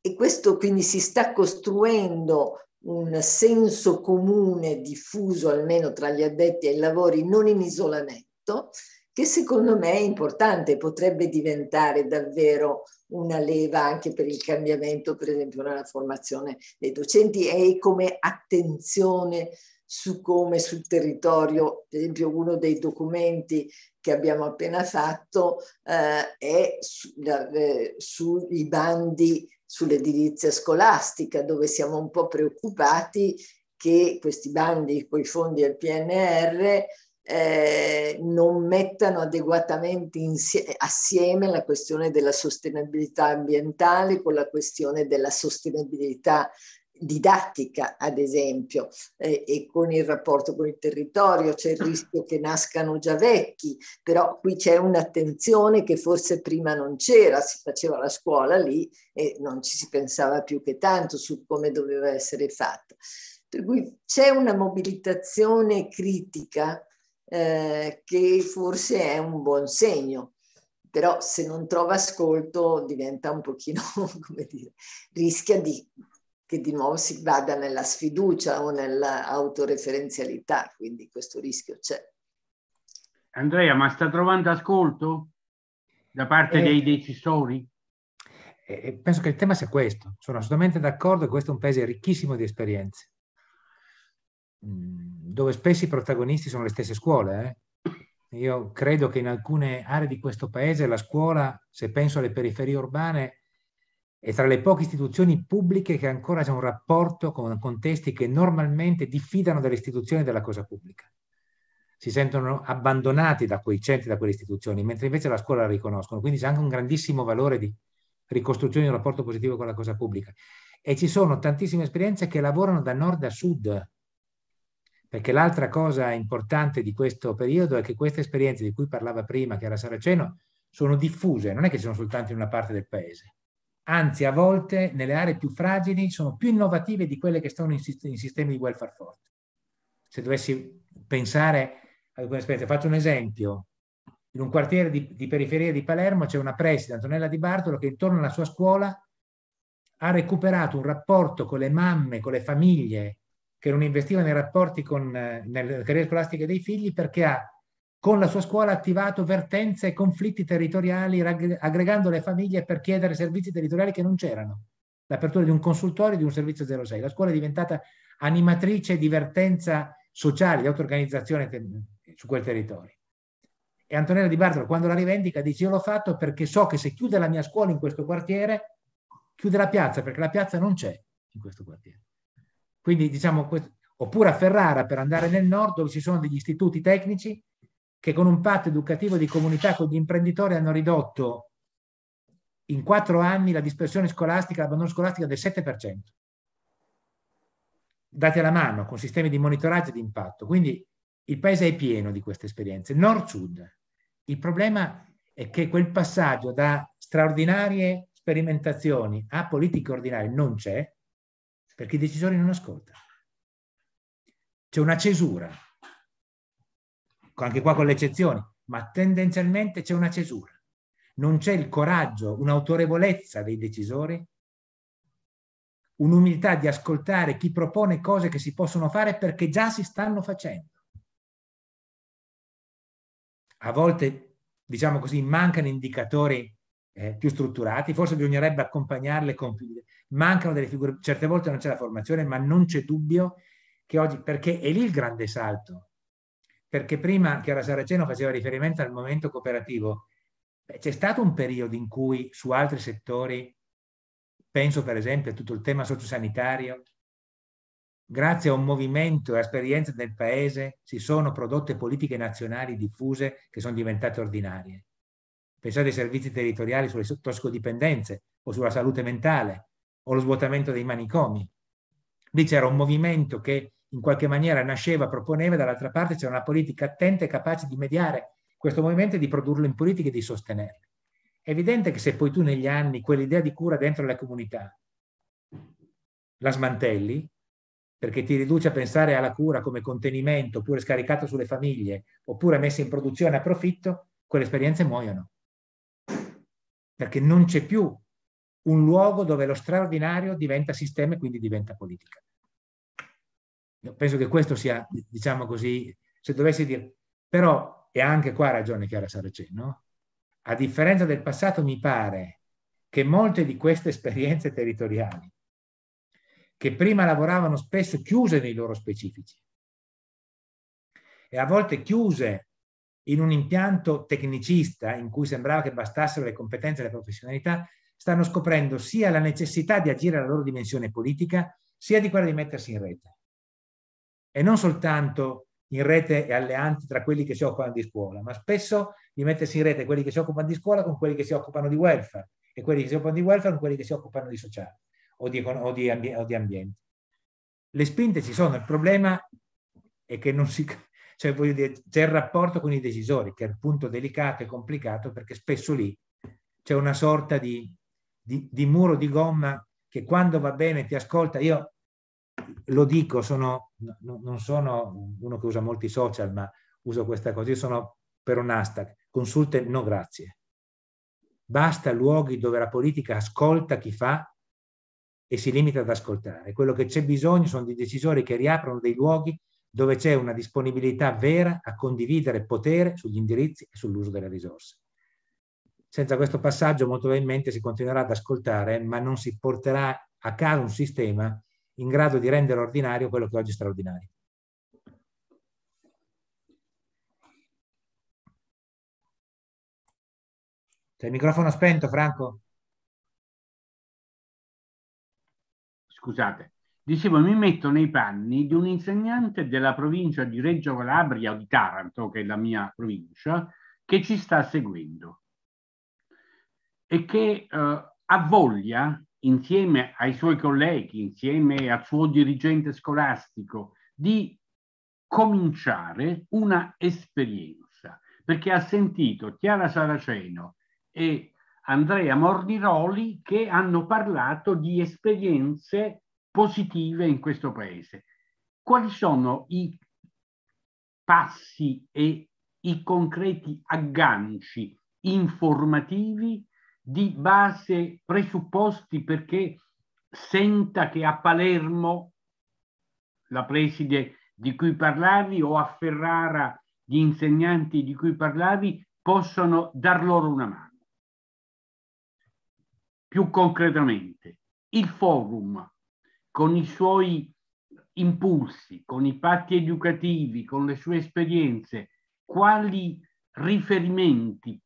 E questo quindi si sta costruendo un senso comune diffuso almeno tra gli addetti ai lavori non in isolamento, che secondo me è importante, potrebbe diventare davvero una leva anche per il cambiamento, per esempio nella formazione dei docenti e come attenzione su come sul territorio, per esempio uno dei documenti che abbiamo appena fatto eh, è su, eh, sui bandi sull'edilizia scolastica, dove siamo un po' preoccupati che questi bandi con i fondi del PNR eh, non mettano adeguatamente insieme, assieme la questione della sostenibilità ambientale con la questione della sostenibilità didattica, ad esempio, eh, e con il rapporto con il territorio, c'è il rischio che nascano già vecchi, però qui c'è un'attenzione che forse prima non c'era, si faceva la scuola lì e non ci si pensava più che tanto su come doveva essere fatta. Per cui c'è una mobilitazione critica eh, che forse è un buon segno però se non trova ascolto diventa un pochino, come dire, rischia di che di nuovo si vada nella sfiducia o nell'autoreferenzialità, quindi questo rischio c'è. Andrea, ma sta trovando ascolto da parte eh, dei decisori? Eh, eh penso che il tema sia questo, sono assolutamente d'accordo, questo è un paese ricchissimo di esperienze, mm, dove spesso i protagonisti sono le stesse scuole. Eh? Io credo che in alcune aree di questo paese la scuola, se penso alle periferie urbane, è tra le poche istituzioni pubbliche che ancora c'è un rapporto con contesti che normalmente diffidano delle istituzioni e della cosa pubblica. Si sentono abbandonati da quei centri, da quelle istituzioni, mentre invece la scuola la riconoscono. Quindi c'è anche un grandissimo valore di ricostruzione di un rapporto positivo con la cosa pubblica. E ci sono tantissime esperienze che lavorano da nord a sud, perché l'altra cosa importante di questo periodo è che queste esperienze di cui parlava prima, che era Saraceno, sono diffuse, non è che sono soltanto in una parte del paese anzi a volte nelle aree più fragili sono più innovative di quelle che stanno in, sistemi di welfare forti. Se dovessi pensare ad alcune esperienze, faccio un esempio. In un quartiere di, di periferia di Palermo c'è una preside, Antonella Di Bartolo, che intorno alla sua scuola ha recuperato un rapporto con le mamme, con le famiglie, che non investiva nei rapporti con, eh, nelle carriere scolastiche dei figli perché ha con la sua scuola ha attivato vertenze e conflitti territoriali aggregando le famiglie per chiedere servizi territoriali che non c'erano. L'apertura di un consultorio e di un servizio 06. La scuola è diventata animatrice di vertenza sociale, di auto-organizzazione su quel territorio. E Antonella Di Bartolo, quando la rivendica, dice io l'ho fatto perché so che se chiude la mia scuola in questo quartiere, chiude la piazza, perché la piazza non c'è in questo quartiere. Quindi diciamo, questo... oppure a Ferrara per andare nel nord dove ci sono degli istituti tecnici che con un patto educativo di comunità con gli imprenditori hanno ridotto in quattro anni la dispersione scolastica, l'abbandono scolastico del 7%, date alla mano con sistemi di monitoraggio e di impatto. Quindi il paese è pieno di queste esperienze, nord-sud. Il problema è che quel passaggio da straordinarie sperimentazioni a politiche ordinarie non c'è perché i decisori non ascoltano. C'è una cesura Ecco, anche qua con le eccezioni, ma tendenzialmente c'è una cesura. Non c'è il coraggio, un'autorevolezza dei decisori, un'umiltà di ascoltare chi propone cose che si possono fare perché già si stanno facendo. A volte, diciamo così, mancano indicatori eh, più strutturati, forse bisognerebbe accompagnarle con più... Mancano delle figure, certe volte non c'è la formazione, ma non c'è dubbio che oggi, perché è lì il grande salto, perché prima Chiara Saraceno faceva riferimento al momento cooperativo. C'è stato un periodo in cui su altri settori, penso per esempio a tutto il tema sociosanitario, grazie a un movimento e a esperienze del paese si sono prodotte politiche nazionali diffuse che sono diventate ordinarie. Pensate ai servizi territoriali sulle tossicodipendenze o sulla salute mentale o lo svuotamento dei manicomi. Lì c'era un movimento che in qualche maniera nasceva, proponeva, dall'altra parte c'era una politica attenta e capace di mediare questo movimento e di produrlo in politica e di sostenerlo. È evidente che se poi tu negli anni quell'idea di cura dentro la comunità la smantelli, perché ti riduce a pensare alla cura come contenimento, oppure scaricato sulle famiglie, oppure messa in produzione a profitto, quelle esperienze muoiono. Perché non c'è più un luogo dove lo straordinario diventa sistema e quindi diventa politica. Penso che questo sia, diciamo così, se dovessi dire, però, e anche qua ha ragione Chiara Saraceno, a differenza del passato mi pare che molte di queste esperienze territoriali, che prima lavoravano spesso chiuse nei loro specifici e a volte chiuse in un impianto tecnicista in cui sembrava che bastassero le competenze e le professionalità, stanno scoprendo sia la necessità di agire alla loro dimensione politica, sia di quella di mettersi in rete e non soltanto in rete e alleanti tra quelli che si occupano di scuola, ma spesso di mettersi in rete quelli che si occupano di scuola con quelli che si occupano di welfare e quelli che si occupano di welfare con quelli che si occupano di sociale o di, o di, ambi o di ambiente. Le spinte ci sono, il problema è che non si... Cioè, voglio dire, c'è il rapporto con i decisori, che è il punto delicato e complicato, perché spesso lì c'è una sorta di, di, di muro di gomma che quando va bene ti ascolta. Io lo dico, sono, non sono uno che usa molti social, ma uso questa cosa, io sono per un hashtag, consulte no grazie. Basta luoghi dove la politica ascolta chi fa e si limita ad ascoltare. Quello che c'è bisogno sono di decisori che riaprono dei luoghi dove c'è una disponibilità vera a condividere potere sugli indirizzi e sull'uso delle risorse. Senza questo passaggio molto probabilmente si continuerà ad ascoltare, ma non si porterà a casa un sistema in grado di rendere ordinario quello che oggi è straordinario. C'è il microfono spento, Franco? Scusate. Dicevo, mi metto nei panni di un insegnante della provincia di Reggio Calabria o di Taranto, che è la mia provincia, che ci sta seguendo e che eh, ha voglia insieme ai suoi colleghi, insieme al suo dirigente scolastico, di cominciare una esperienza, perché ha sentito Chiara Saraceno e Andrea Mordiroli che hanno parlato di esperienze positive in questo paese. Quali sono i passi e i concreti agganci informativi di base presupposti perché senta che a Palermo, la preside di cui parlavi, o a Ferrara, gli insegnanti di cui parlavi, possono dar loro una mano. Più concretamente, il forum con i suoi impulsi, con i patti educativi, con le sue esperienze, quali riferimenti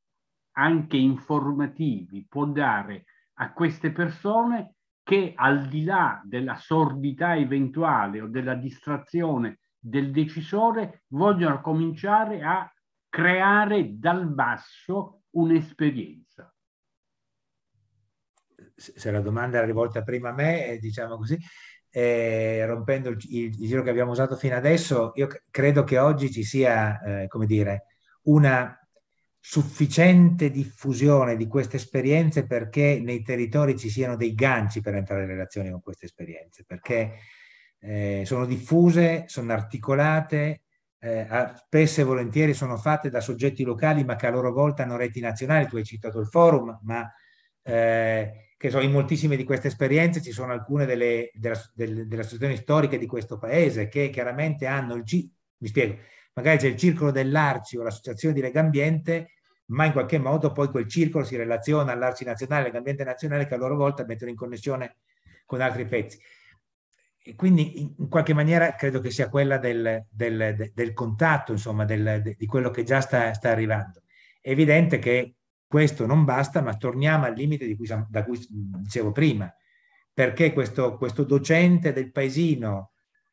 anche informativi può dare a queste persone che al di là della sordità eventuale o della distrazione del decisore vogliono cominciare a creare dal basso un'esperienza. Se la domanda era rivolta prima a me, eh, diciamo così, eh, rompendo il, il, giro che abbiamo usato fino adesso, io credo che oggi ci sia, eh, come dire, una sufficiente diffusione di queste esperienze perché nei territori ci siano dei ganci per entrare in relazione con queste esperienze, perché eh, sono diffuse, sono articolate, eh, spesso e volentieri sono fatte da soggetti locali ma che a loro volta hanno reti nazionali, tu hai citato il forum, ma eh, che so, in moltissime di queste esperienze ci sono alcune delle, della, delle, delle associazioni storiche di questo paese che chiaramente hanno il, G, mi spiego, magari c'è il circolo dell'Arci o l'associazione di Legambiente ma in qualche modo poi quel circolo si relaziona all'arci nazionale, all'ambiente nazionale che a loro volta mettono in connessione con altri pezzi. E quindi in qualche maniera credo che sia quella del, del, del contatto, insomma, del, di quello che già sta, sta, arrivando. È evidente che questo non basta, ma torniamo al limite cui, da cui dicevo prima, perché questo, questo docente del paesino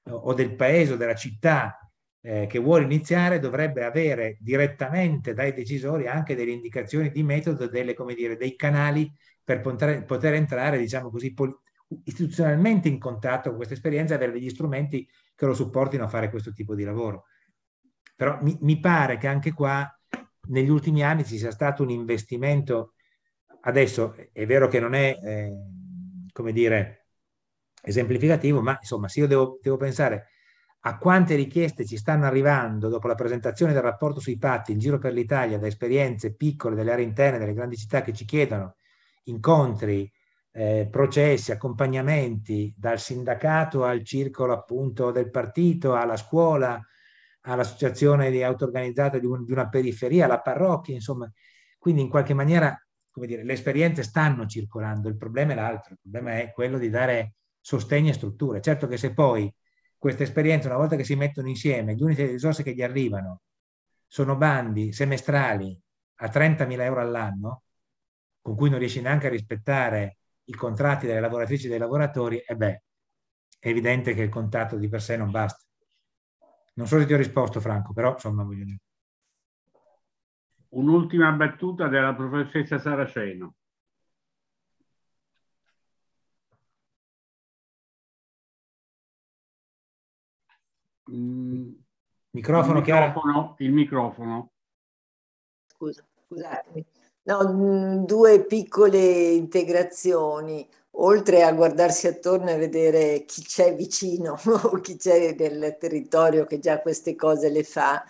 o del paese o della città eh, che vuole iniziare dovrebbe avere direttamente dai decisori anche delle indicazioni di metodo, delle, dire, dei canali per poter, poter entrare, diciamo così, istituzionalmente in contatto con questa esperienza e avere degli strumenti che lo supportino a fare questo tipo di lavoro. Però mi, mi pare che anche qua negli ultimi anni ci sia stato un investimento, adesso è vero che non è, eh, come dire, esemplificativo, ma insomma se io devo, devo pensare a quante richieste ci stanno arrivando dopo la presentazione del rapporto sui patti in giro per l'Italia da esperienze piccole delle aree interne, delle grandi città che ci chiedono incontri, eh, processi, accompagnamenti dal sindacato al circolo appunto del partito, alla scuola, all'associazione di auto-organizzata di, un, di una periferia, alla parrocchia, insomma. Quindi in qualche maniera, come dire, le esperienze stanno circolando, il problema è l'altro, il problema è quello di dare sostegno e strutture. Certo che se poi questa esperienza, una volta che si mettono insieme, le uniche risorse che gli arrivano sono bandi semestrali a 30.000 euro all'anno, con cui non riesci neanche a rispettare i contratti delle lavoratrici e dei lavoratori, e beh, è evidente che il contatto di per sé non basta. Non so se ti ho risposto, Franco, però insomma voglio dire. Un'ultima battuta della professoressa Saraceno. mh, mm. microfono, il microfono, il microfono. Scusa, scusatemi. No, mh, mm, due piccole integrazioni oltre a guardarsi attorno e vedere chi c'è vicino o chi c'è nel territorio che già queste cose le fa,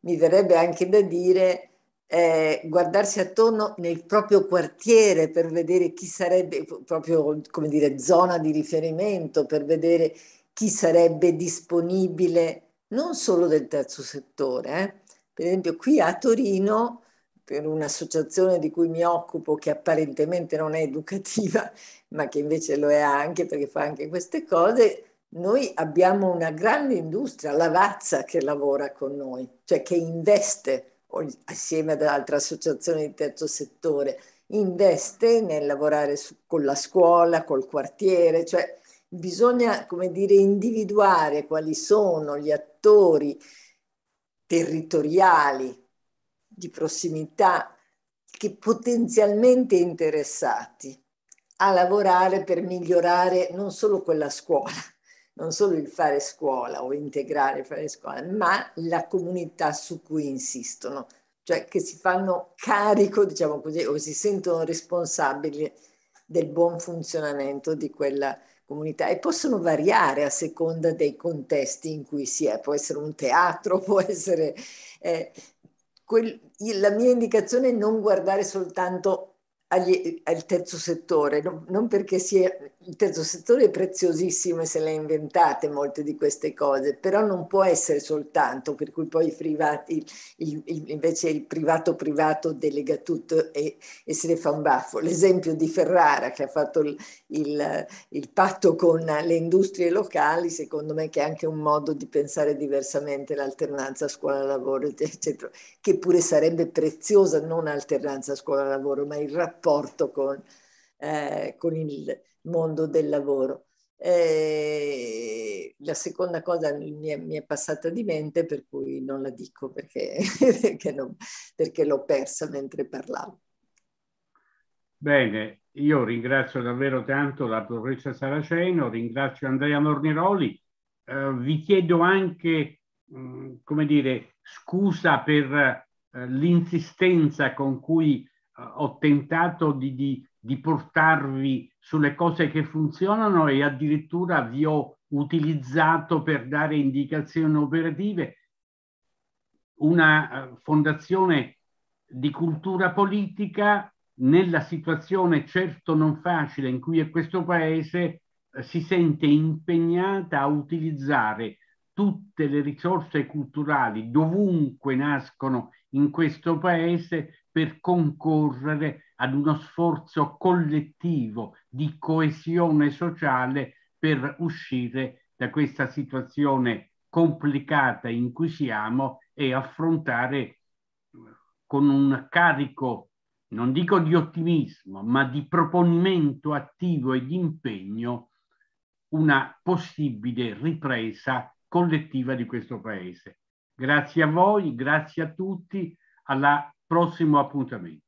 mi verrebbe anche da dire eh, guardarsi attorno nel proprio quartiere per vedere chi sarebbe proprio, come dire, zona di riferimento, per vedere chi sarebbe disponibile non solo del terzo settore. Eh? Per esempio qui a Torino, per un'associazione di cui mi occupo che apparentemente non è educativa, ma che invece lo è anche perché fa anche queste cose, noi abbiamo una grande industria, Lavazza, che lavora con noi, cioè che investe assieme ad altre associazioni di terzo settore, investe nel lavorare su, con la scuola, col quartiere, cioè bisogna, come dire, individuare quali sono gli attori territoriali di prossimità che potenzialmente interessati a lavorare per migliorare non solo quella scuola, non solo il fare scuola o integrare il fare scuola, ma la comunità su cui insistono, cioè che si fanno carico, diciamo così, o si sentono responsabili del buon funzionamento di quella comunità comunità e possono variare a seconda dei contesti in cui si è, può essere un teatro, può essere... Eh, quel, la mia indicazione è non guardare soltanto agli, al terzo settore, non, non perché sia il terzo settore è preziosissimo e se le ha inventate molte di queste cose, però non può essere soltanto, per cui poi i privati, il, il, invece il privato privato delega tutto e, e, se ne fa un baffo. L'esempio di Ferrara che ha fatto il, il, patto con le industrie locali, secondo me che è anche un modo di pensare diversamente l'alternanza scuola-lavoro, eccetera, che pure sarebbe preziosa non alternanza scuola-lavoro, ma il rapporto con, eh, con il mondo del lavoro. Eh, la seconda cosa mi è, mi è, passata di mente, per cui non la dico perché, perché, non, perché l'ho persa mentre parlavo. Bene, io ringrazio davvero tanto la dottoressa Saraceno, ringrazio Andrea Morneroli. Eh, vi chiedo anche, mh, mm, come dire, scusa per eh, l'insistenza con cui eh, ho tentato di, di, di, portarvi sulle cose che funzionano e addirittura vi ho utilizzato per dare indicazioni operative una eh, fondazione di cultura politica nella situazione certo non facile in cui è questo paese eh, si sente impegnata a utilizzare tutte le risorse culturali dovunque nascono in questo paese per concorrere ad uno sforzo collettivo di coesione sociale per uscire da questa situazione complicata in cui siamo e affrontare con un carico, non dico di ottimismo, ma di proponimento attivo e di impegno una possibile ripresa collettiva di questo Paese. Grazie a voi, grazie a tutti, alla próximo apontamento.